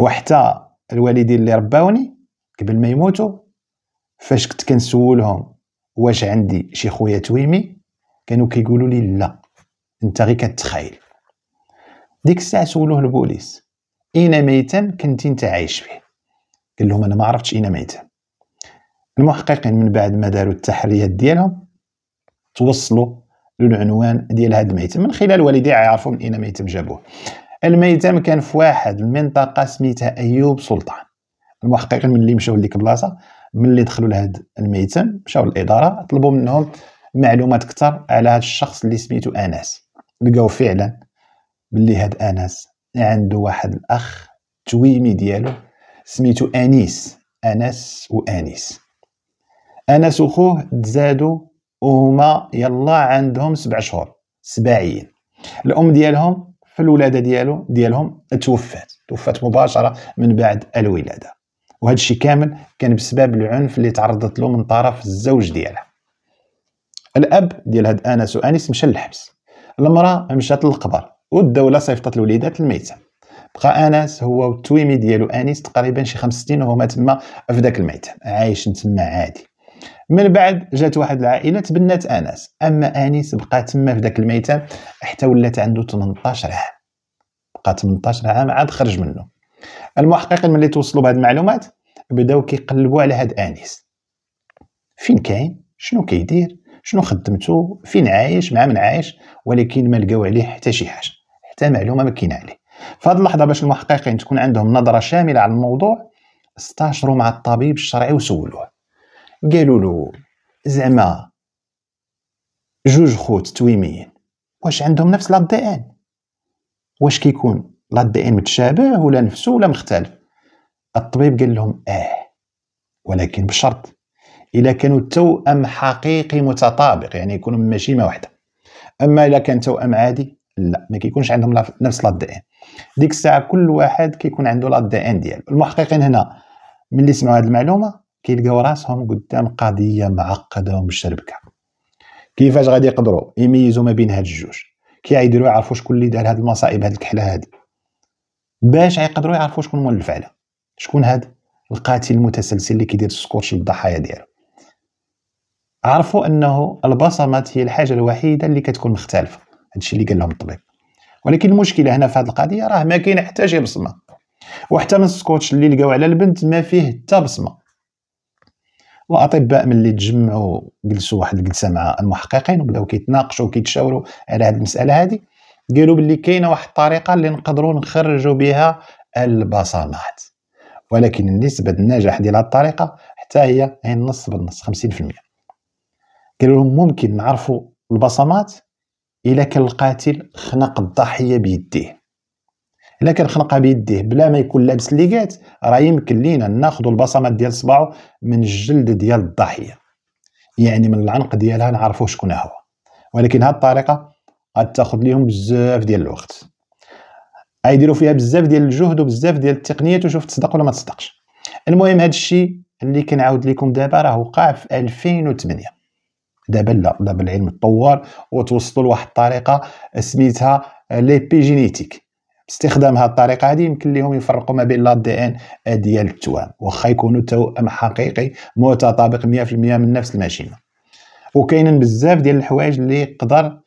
وحتى الوالدين اللي رباوني قبل ما يموتوا فاش كنت كنسولهم واش عندي شي خويا تويمي كانوا كيقولوا لي لا انت غير كتخايل ديك الساعه سولوه البوليس اين ميتا كنت انت عايش فيه قال لهم انا ما عرفتش اين ميتا المحققين من بعد ما داروا التحريات ديالهم توصلوا العنوان ديال هذا الميتم من خلال والديه يعرفوا من اين الميتم جابوه الميتم كان في واحد المنطقه سميتها ايوب سلطان المحققين ملي مشاو لديك البلاصه ملي دخلوا لهاد الميتم مشاو للاداره طلبوا منهم معلومات اكثر على هاد الشخص اللي سميتو انس لقاو فعلا باللي هاد انس عنده واحد الاخ تويمي ديالو سميتو انيس انس وانيس انس وخوه تزادوا وهما يلا عندهم سبع شهور سبعين الام ديالهم في الولاده ديالو ديالهم توفات توفات مباشره من بعد الولاده وهذا الشيء كامل كان بسبب العنف اللي تعرضت له من طرف الزوج ديالها الاب ديال هاد انس وانس مشى للحبس المراه مشات للقبر والدوله صيفطت الوليدات الميته بقى انس هو والتويمي ديالو انيس تقريبا شي خمس سنين وهما تما في ذاك الميته عايشين تما عادي من بعد جات واحد العائله تبنات انس اما انس بقى تما في ذاك الميتم حتى ولات عنده 18 عام بقى 18 عام عاد خرج منه المحققين ملي توصلوا بهذه المعلومات بداو كيقلبوا على هاد انس فين كاين شنو كيدير شنو خدمته فين عايش مع من عايش ولكن ما لقاو عليه حتى شي حاجه حتى معلومه ما كاينه عليه فهاد اللحظه باش المحققين تكون عندهم نظره شامله على الموضوع استاشروا مع الطبيب الشرعي وسولوه قالوا له زعما جوج خوت تويميين واش عندهم نفس لا دي ان واش كيكون لا دي ان متشابه ولا نفسه ولا مختلف الطبيب قال لهم اه ولكن بشرط الا كانوا توأم حقيقي متطابق يعني يكونوا من ما واحده اما الا كان توأم عادي لا ما كيكونش عندهم نفس لا دي ان ديك الساعه كل واحد كيكون عنده لا دي ان ديالو المحققين هنا ملي سمعوا هذه المعلومه كيلقاو راسهم قدام قضيه معقده ومشربكه كيفاش غادي يقدروا يميزوا ما بين هاد الجوج كي يديروا يعرفوا شكون اللي دار هاد المصائب هاد الكحله هادي باش يقدروا يعرفوا شكون مول عليها شكون هاد القاتل المتسلسل اللي كيدير السكوتش للضحايا ديالو عرفوا انه البصمات هي الحاجه الوحيده اللي كتكون مختلفه هادشي اللي قال لهم الطبيب ولكن المشكله هنا في هذه القضيه راه ما كاين حتى شي بصمه وحتى من السكوتش اللي لقاو على البنت ما فيه حتى بصمه واطباء ملي تجمعوا جلسوا واحد الجلسه مع المحققين وبداو كيتناقشوا وكيتشاوروا على هذه المساله هذه قالوا باللي كاينه واحد الطريقه اللي نقدروا نخرجوا بها البصمات ولكن النسبة النجاح ديال هذه الطريقه حتى هي يعني نص بالنص 50% قالوا لهم ممكن نعرفوا البصمات الا كان القاتل خنق الضحيه بيديه الا كان خنقها بيديه بلا ما يكون لابس ليغات راه يمكن لينا ناخذ البصمات ديال صباعو من الجلد ديال الضحيه يعني من العنق ديالها نعرفوا شكون هو ولكن هاد الطريقه غتاخذ ليهم بزاف ديال الوقت غيديروا فيها بزاف ديال الجهد وبزاف ديال التقنيات وشوف تصدق ولا ما تصدقش المهم هذا الشيء اللي كنعاود لكم دابا راه وقع في 2008 دابا لا دابا العلم تطور وتوصلوا لواحد الطريقه سميتها ليبيجينيتيك باستخدام هذه الطريقه هذه يمكن لهم يفرقوا ما بين الاد دي ان ديال التوام واخا يكونوا توام حقيقي متطابق 100% من نفس الماشينه وكاينين بزاف ديال الحوايج اللي يقدر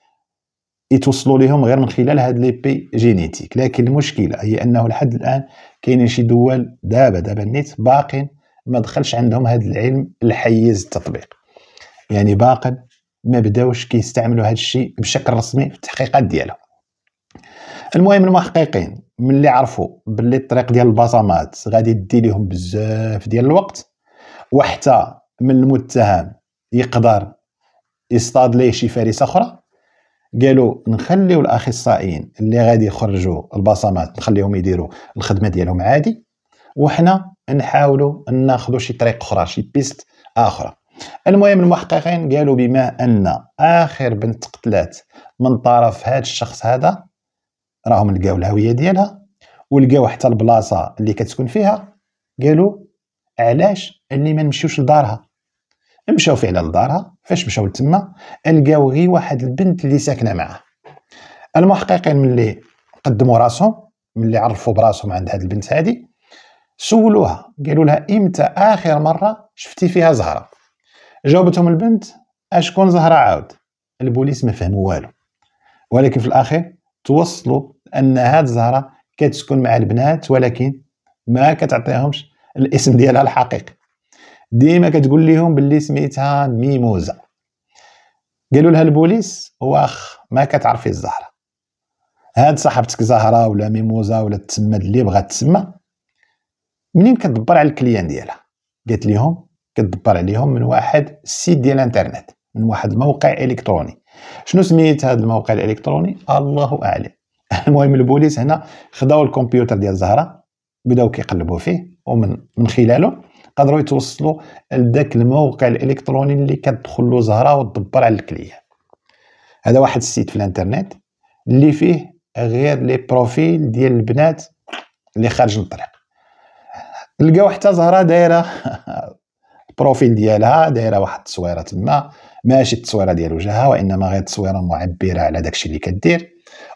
يتوصلوا لهم غير من خلال هاد لي بي جينيتيك لكن المشكله هي انه لحد الان كاينين شي دول دابا دابا نيت باقين ما دخلش عندهم هاد العلم الحيز التطبيق يعني باقي ما بداوش كيستعملوا هاد الشيء بشكل رسمي في التحقيقات ديالهم المهم المحققين ملي عرفوا باللي الطريق ديال البصمات غادي دي ليهم بزاف ديال الوقت وحتى من المتهم يقدر يصطاد ليه شي فريسه اخرى قالوا نخليو الاخصائيين اللي غادي يخرجوا البصمات نخليهم يديروا الخدمه ديالهم عادي وحنا نحاولوا ناخذوا شي طريق اخرى شي بيست اخرى المهم المحققين قالوا بما ان اخر بنت قتلات من طرف هذا الشخص هذا راهم لقاو الهويه ديالها ولقاو حتى البلاصه اللي كتسكن فيها قالوا علاش اني ما نمشيوش لدارها مشاو فعلا لدارها فاش مشاو لتما لقاو غير واحد البنت اللي ساكنه معاه المحققين ملي قدموا راسهم ملي عرفوا براسهم عند هاد البنت هادي سولوها قالوا لها امتى اخر مره شفتي فيها زهره جاوبتهم البنت اشكون زهره عاود البوليس ما فهموا والو ولكن في الاخر توصلوا ان هذه الزهره كتسكن مع البنات ولكن ما كتعطيهمش الاسم ديالها الحقيقي ديما كتقول لهم باللي سميتها ميموزا قالوا لها البوليس واخ ما كتعرفي الزهره هاد صاحبتك زهره ولا ميموزا ولا تسمى اللي بغات تسمى منين كتدبر على الكليان ديالها قالت لهم كتدبر عليهم من واحد السيت ديال الانترنت من واحد الموقع الكتروني شنو سميت هذا الموقع الالكتروني الله اعلم المهم البوليس هنا خداو الكمبيوتر ديال زهره بداو كيقلبوا فيه ومن من خلاله قدروا يتوصلوا لذاك الموقع الالكتروني اللي كتدخل له زهره وتدبر على الكليه هذا واحد السيت في الانترنت اللي فيه غير لي بروفيل ديال البنات اللي خارج الطريق لقاو حتى زهره دايره البروفيل ديالها دايره واحد التصويره تما ماشي التصويره ديال وجهها وانما غير تصويره معبره على داكشي اللي كدير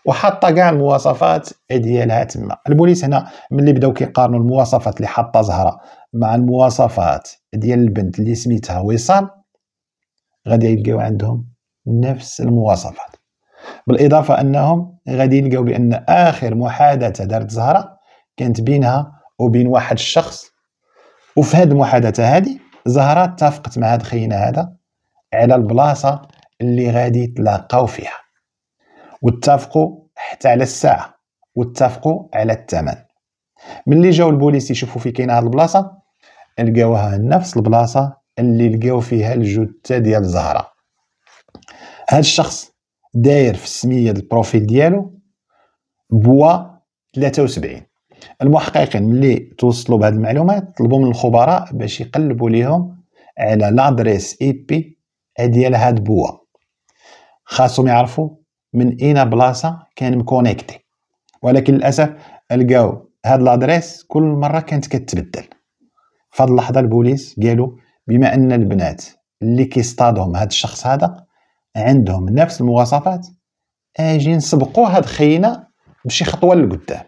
وحاطه كاع المواصفات ديالها تما البوليس هنا ملي بداو كيقارنوا المواصفات اللي حاطه زهره مع المواصفات ديال البنت اللي سميتها وصال غادي يلقاو عندهم نفس المواصفات بالاضافه انهم غادي يلقاو بان اخر محادثه دارت زهره كانت بينها وبين واحد الشخص وفي هاد المحادثه هذه زهره اتفقت مع هاد خينا هذا على البلاصه اللي غادي تلاقاو فيها واتفقوا حتى على الساعه واتفقوا على الثمن ملي جاو البوليس يشوفوا في كاينه هاد البلاصه لقاوها نفس البلاصه اللي لقاو فيها الجثه ديال زهره هاد الشخص داير في السميه ديال البروفيل ديالو بوا 73 المحققين ملي توصلوا بهاد المعلومات طلبوا من الخبراء باش يقلبوا ليهم على لادريس اي بي هاد بوا خاصهم يعرفوا من اين بلاصه كان مكونيكتي ولكن للاسف لقاو هاد لادريس كل مره كانت كتبدل فهاد اللحظه البوليس قالوا بما ان البنات اللي كيصطادهم هاد الشخص هذا عندهم نفس المواصفات اجي نسبقوا هاد خينا بشي خطوه لقدام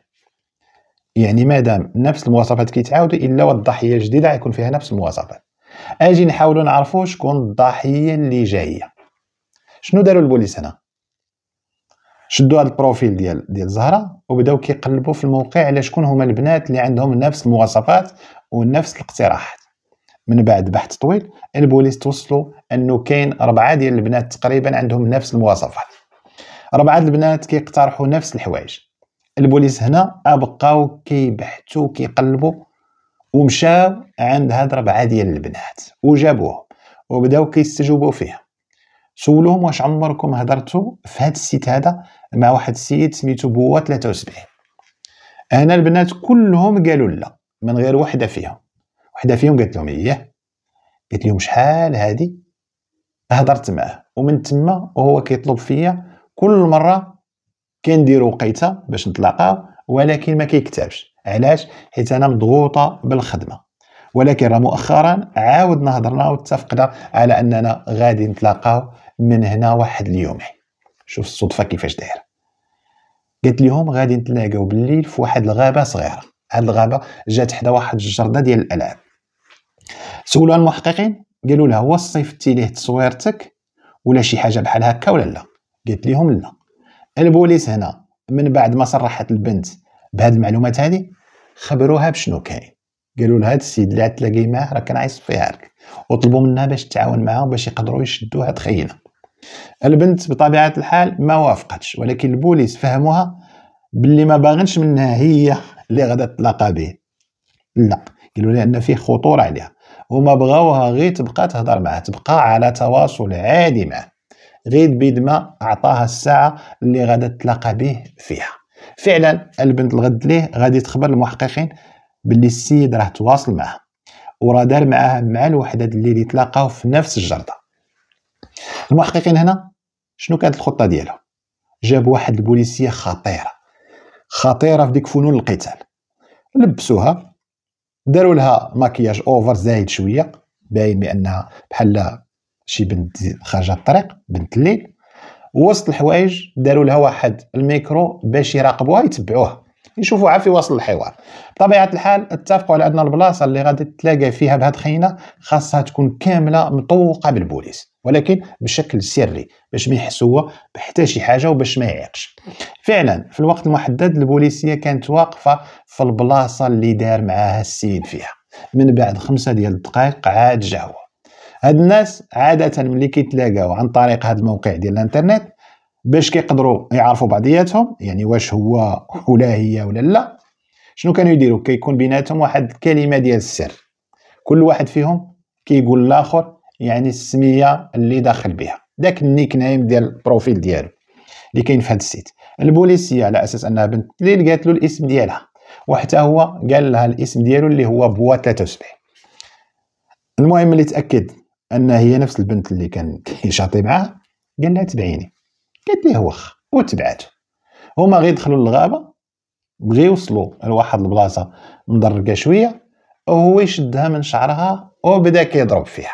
يعني مادام نفس المواصفات كيتعاودوا الا والضحيه الجديده غيكون فيها نفس المواصفات اجي نحاولوا نعرفوا شكون الضحيه اللي جايه شنو داروا البوليس هنا شدوا هذا البروفيل ديال ديال زهره وبداو كيقلبوا في الموقع على شكون هما البنات اللي عندهم نفس المواصفات ونفس الاقتراحات من بعد بحث طويل البوليس توصلوا انه كاين اربعه ديال البنات تقريبا عندهم نفس المواصفات اربعه البنات كيقترحوا نفس الحوايج البوليس هنا ابقاو كيبحثوا كيقلبوا ومشاو عند هاد ربعة ديال البنات وجابوهم وبداو كيستجوبوا فيها سولوهم واش عمركم هضرتوا في هاد السيت هذا مع واحد السيد سميتو بوا 73 هنا البنات كلهم قالوا لا من غير وحده فيهم وحده فيهم قالت لهم ايه قالت لهم شحال هادي هضرت معاه ومن تما وهو كيطلب فيا كل مره كنديرو وقيته باش نتلاقاو ولكن ما كيكتبش علاش حيت انا مضغوطه بالخدمه ولكن راه مؤخرا عاودنا هضرنا واتفقنا على اننا غادي نتلاقاو من هنا واحد اليوم شوف الصدفه كيفاش دايره قلت لهم غادي نتلاقاو بالليل في واحد الغابه صغيره هاد الغابه جات حدا واحد الجرده ديال الالعاب سولوا المحققين قالوا لها هو صيفطتي ليه تصويرتك ولا شي حاجه بحال هكا ولا لا قلت لهم لا البوليس هنا من بعد ما صرحت البنت بهاد المعلومات هذه خبروها بشنو كاين قالوا لها هذا السيد اللي غتلاقي معاه راه كان عايص فيها لك وطلبوا منها باش تعاون معاهم باش يقدروا يشدوا هاد خينا البنت بطبيعه الحال ما وافقتش ولكن البوليس فهموها باللي ما باغنش منها هي اللي غدا تلاقى به لا قالوا لها ان فيه خطوره عليها وما بغاوها غير تبقى تهضر معاه تبقى على تواصل عادي معاه غير بيد ما عطاها الساعه اللي غدا تلاقى به فيها فعلا البنت الغد ليه غادي تخبر المحققين باللي السيد راه تواصل معها وراه دار معاها مع الوحدات اللي تلاقاو في نفس الجرده المحققين هنا شنو كانت الخطه ديالهم جابوا واحد البوليسيه خطيره خطيره في ديك فنون القتال لبسوها داروا لها ماكياج اوفر زايد شويه باين بانها بحال شي بنت خارجه الطريق بنت الليل وسط الحوايج داروا لها واحد الميكرو باش يراقبوها يتبعوها يشوفوا في وسط الحوار بطبيعه الحال اتفقوا على ان البلاصه اللي غادي تتلاقى فيها بهاد الخينه خاصها تكون كامله مطوقه بالبوليس ولكن بشكل سري باش ما يحس بحتى شي حاجه وباش ما يعيقش فعلا في الوقت المحدد البوليسيه كانت واقفه في البلاصه اللي دار معاها السيد فيها من بعد خمسة ديال الدقائق عاد جا هو هاد الناس عاده ملي كيتلاقاو عن طريق هاد الموقع ديال الانترنت باش كيقدروا يعرفوا بعضياتهم يعني واش هو ولا هي ولا لا شنو كانوا يديروا كيكون بيناتهم واحد الكلمه ديال السر كل واحد فيهم كيقول كي الاخر يعني السميه اللي داخل بها داك النيك نايم ديال البروفيل ديالو اللي كاين في هذا السيت البوليسيه على اساس انها بنت الليل قالت له الاسم ديالها وحتى هو قال لها الاسم ديالو اللي هو بوا 73 المهم اللي تاكد انها هي نفس البنت اللي كان كيشاطي معاه قال لها تبعيني قالت ليه واخا وتبعته هما غير دخلوا للغابه بغي يوصلوا لواحد البلاصه مضرقه شويه وهو يشدها من شعرها وبدا كيضرب فيها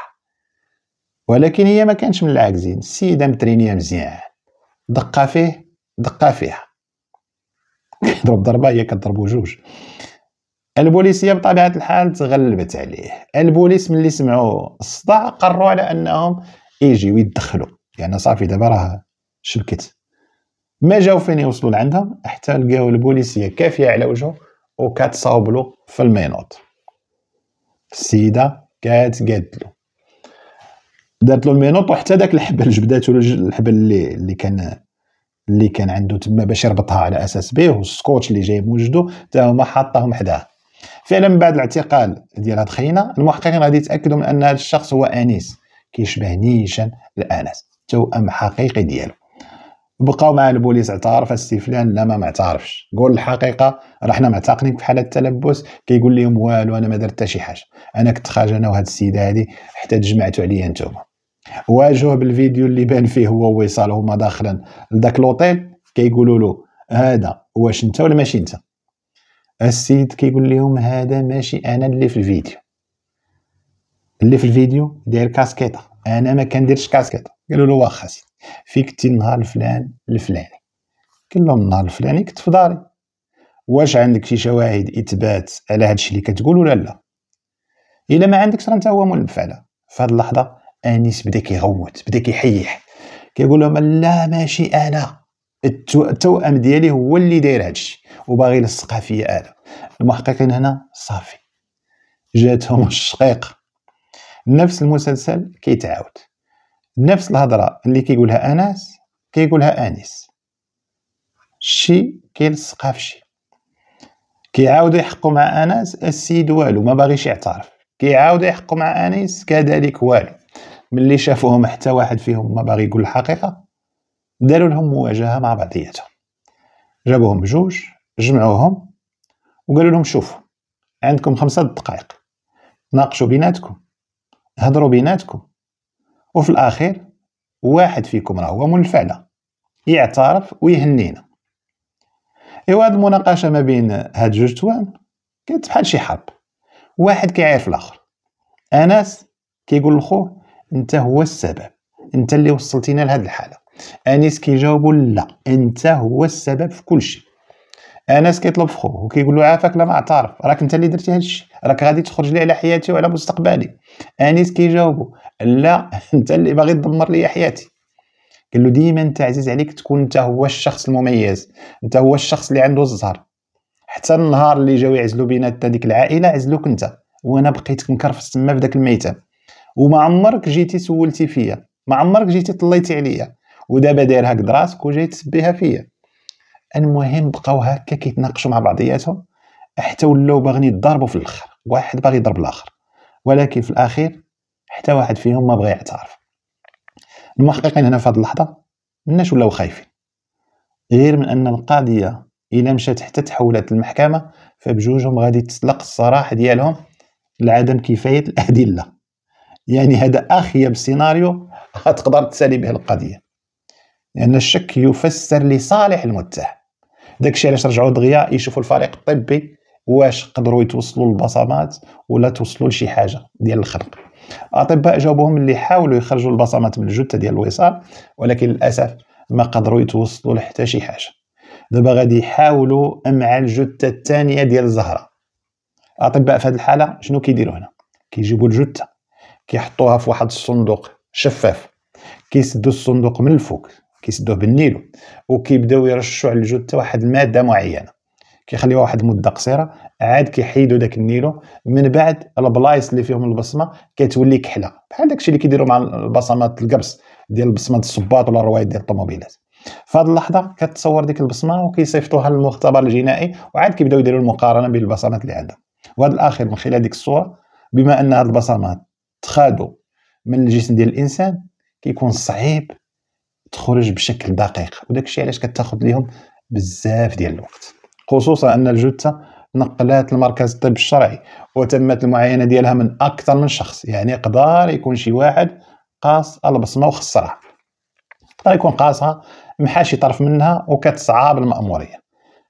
ولكن هي ما كانش من العاجزين السيده مترينيه مزيان دقه فيه دقه فيها ضرب ضربه هي كضربو جوج البوليسيه بطبيعه الحال تغلبت عليه البوليس ملي سمعوا الصداع قرروا على انهم يجيو ويدخلوا يعني صافي دابا راه شبكت ما جاو فين يوصلوا لعندها حتى لقاو البوليسيه كافيه على وجهه وكتصاوبلو في المينوط السيده كتقادلو دارت له المينوط وحتى داك الحبل جبداتو الحبل اللي اللي كان اللي كان عنده تما باش يربطها على اساس به والسكوتش اللي جاي وجدو حتى هما حطاهم حداه فعلا من بعد الاعتقال ديال هاد خينا المحققين غادي يتاكدوا من ان هذا الشخص هو انيس كيشبه نيشان الانس توأم حقيقي ديالو بقاو مع البوليس اعترف السي فلان لا ما معترفش قول الحقيقه راه حنا معتقلينك في حاله التلبس كيقول لهم والو انا ما درت حتى شي حاجه انا كنت خارج انا وهاد السيده هادي حتى تجمعتوا عليا نتوما واجهوه بالفيديو اللي بان فيه هو ويصال هما داخلا لذاك لوطيل كيقولوا له هذا واش انت ولا ماشي انت السيد كيقول كي لهم هذا ماشي انا اللي في الفيديو اللي في الفيديو داير كاسكيطه انا ما كنديرش كاسكيطه قالوا له واخا سيد فيك تي نهار الفلان الفلاني قال لهم النهار الفلاني كنت في داري واش عندك شي شواهد اثبات على هذا الشيء اللي كتقول ولا لا الا ما عندكش راه انت هو ملم فعلا في هذه اللحظه انيس بدا كيغوت بدا كيحيح كيقول لهم لا ماشي انا التوأم ديالي هو اللي داير هادشي وباغي يلصقها فيا انا المحققين هنا صافي جاتهم الشقيقه نفس المسلسل كيتعاود نفس الهضره اللي كيقولها انس كيقولها انيس شي كيلصقها فشي كيعاودوا يحقوا مع انس السيد والو ما باغيش يعترف كيعاودوا يحقوا مع انيس كذلك والو ملي شافوهم حتى واحد فيهم ما باغي يقول الحقيقه داروا لهم مواجهة مع بعضياتهم جابوهم بجوج جمعوهم وقالوا لهم شوفوا عندكم خمسة دقائق ناقشوا بيناتكم هضروا بيناتكم وفي الأخير واحد فيكم راه هو منفعلة يعترف ويهنينا إيوا هاد المناقشة ما بين هاد جوج توان كانت بحال شي حرب واحد كيعرف الآخر أناس كيقول لخوه أنت هو السبب أنت اللي وصلتينا لهاد الحالة انيس كيجاوبو لا انت هو السبب في كل شيء انس كيطلب في خوه وكيقول له عافاك لا ما اعترف راك انت اللي درتي هادشي راك غادي تخرج لي على حياتي وعلى مستقبلي انيس كيجاوبو لا انت اللي باغي تدمر لي حياتي قال له ديما انت عزيز عليك تكون انت هو الشخص المميز انت هو الشخص اللي عنده الزهر حتى النهار اللي جاو يعزلوا بينات ديك العائله عزلوك انت وانا بقيت مكرفس تما في داك الميتم وما عمرك جيتي سولتي فيا ما عمرك جيتي طليتي عليا ودابا داير هاك دراسك وجاي تسبيها فيا المهم بقاو هكا كيتناقشوا مع بعضياتهم حتى ولاو باغين يضربوا في الاخر واحد باغي يضرب الاخر ولكن في الاخير حتى واحد فيهم ما بغى يعترف المحققين هنا في هذه اللحظه مناش ولاو خايفين غير من ان القضيه الا مشات حتى تحولات المحكمه فبجوجهم غادي تسلق الصراحه ديالهم لعدم كفايه الادله يعني هذا اخيب سيناريو تقدر تسالي به القضيه لأن الشك يفسر لصالح المتهم داكشي علاش رجعوا دغيا يشوفوا الفريق الطبي واش قدروا يتوصلوا للبصمات ولا توصلوا لشي حاجه ديال الخرق الاطباء جاوبهم اللي حاولوا يخرجوا البصمات من الجثه ديال الوصال ولكن للاسف ما قدروا يتوصلوا لحتى شي حاجه دابا غادي يحاولوا مع الجثه الثانيه ديال الزهره الاطباء في هذه الحاله شنو كيديروا هنا كيجيبوا الجثه كيحطوها في واحد الصندوق شفاف كيسدوا الصندوق من الفوق كيسدوه بالنيلو وكيبداو يرشوا على الجود حتى واحد الماده معينه كيخليوها واحد المده قصيره عاد كيحيدوا داك النيلو من بعد البلايص اللي فيهم البصمه كتولي كحله بحال داكشي اللي كيديروا مع البصمات القبص ديال بصمه الصباط ولا الروايد ديال الطوموبيلات فهاد اللحظه كتصور ديك البصمه وكيصيفطوها للمختبر الجنائي وعاد كيبداو يديروا المقارنه بين البصمات اللي عندهم وهذا الاخر من خلال ديك الصوره بما ان هاد البصمات تخادوا من الجسم ديال الانسان كيكون صعيب تخرج بشكل دقيق وداك الشيء علاش كتاخذ ليهم بزاف ديال الوقت خصوصا ان الجثه نقلات لمركز الطب الشرعي وتمت المعاينه ديالها من اكثر من شخص يعني قدر يكون شي واحد قاص البصمه وخسرها قدر يكون قاصها محاشي شي طرف منها وكتصعب الماموريه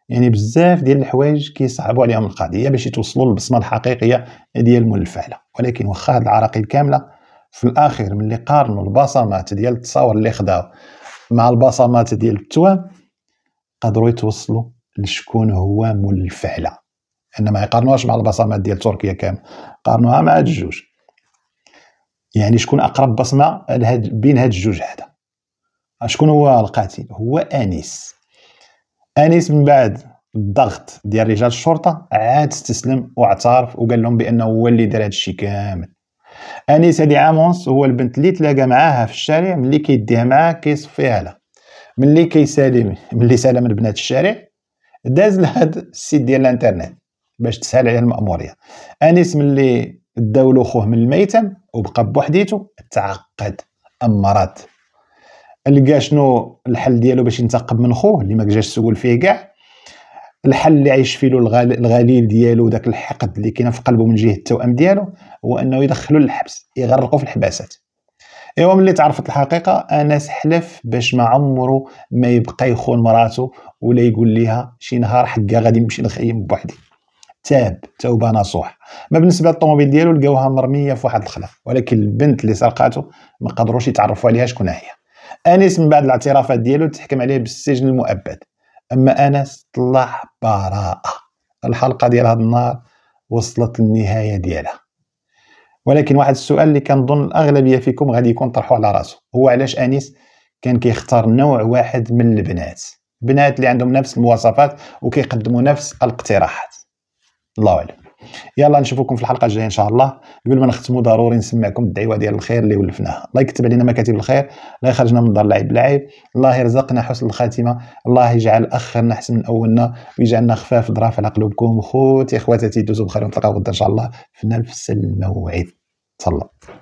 يعني بزاف ديال الحوايج كيصعبوا عليهم القضيه باش يتوصلوا للبصمه الحقيقيه ديال الفعله ولكن واخا هاد العراقيل كامله في الاخير ملي قارنوا البصمات ديال التصاور اللي خداو مع البصمات ديال التوام قدروا يتوصلوا لشكون هو مول الفعله ان ما يقارنوهاش مع البصمات ديال تركيا كامل قارنوها مع هاد الجوج يعني شكون اقرب بصمه بين هاد الجوج هذا شكون هو القاتل هو انيس انيس من بعد الضغط ديال رجال الشرطه عاد استسلم واعترف وقال لهم بانه هو اللي دار هادشي كامل انيس هادي عامونس هو البنت اللي تلاقى معاها في الشارع ملي كيديها معاه كيصفيها لها ملي كيسالم ملي سالم من بنات الشارع داز لهاد السيت ديال الانترنت باش تسهل عليه الماموريه انيس ملي داولو خوه من الميتم وبقى بوحديته تعقد امرض لقى شنو الحل ديالو باش ينتقم من خوه اللي ما كجاش سول فيه كاع الحل اللي عايش فيه الغليل ديالو وداك الحقد اللي كاين في قلبه من جهه التوأم ديالو هو انه يدخلو للحبس يغرقو في الحباسات ايوا ملي تعرفت الحقيقه انس حلف باش ما عمرو ما يبقى يخون مراته ولا يقول لها شي نهار حقا غادي نمشي نخيم بوحدي تاب توبه نصوح ما بالنسبه للطوموبيل ديالو لقاوها مرميه في واحد الخلا ولكن البنت اللي سرقاته ما قدروش يتعرفوا عليها شكون هي انس من بعد الاعترافات ديالو تحكم عليه بالسجن المؤبد اما انس طلع براءه الحلقه ديال هذا النهار وصلت للنهايه ديالها ولكن واحد السؤال اللي كنظن الاغلبيه فيكم غادي يكون طرحوا على راسه هو علاش انيس كان كيختار نوع واحد من البنات بنات اللي عندهم نفس المواصفات وكيقدموا نفس الاقتراحات الله اعلم يلا نشوفكم في الحلقه الجايه ان شاء الله قبل ما نختموا ضروري نسمعكم الدعوه ديال الخير اللي ولفناها الله يكتب علينا مكاتب الخير الله يخرجنا من دار اللعب لعيب الله يرزقنا حسن الخاتمه الله يجعل اخرنا احسن من اولنا ويجعلنا خفاف ظراف على قلوبكم خوتي اخواتي دوزوا بخير ونتلاقاو غدا ان شاء الله في نفس الموعد تهلاو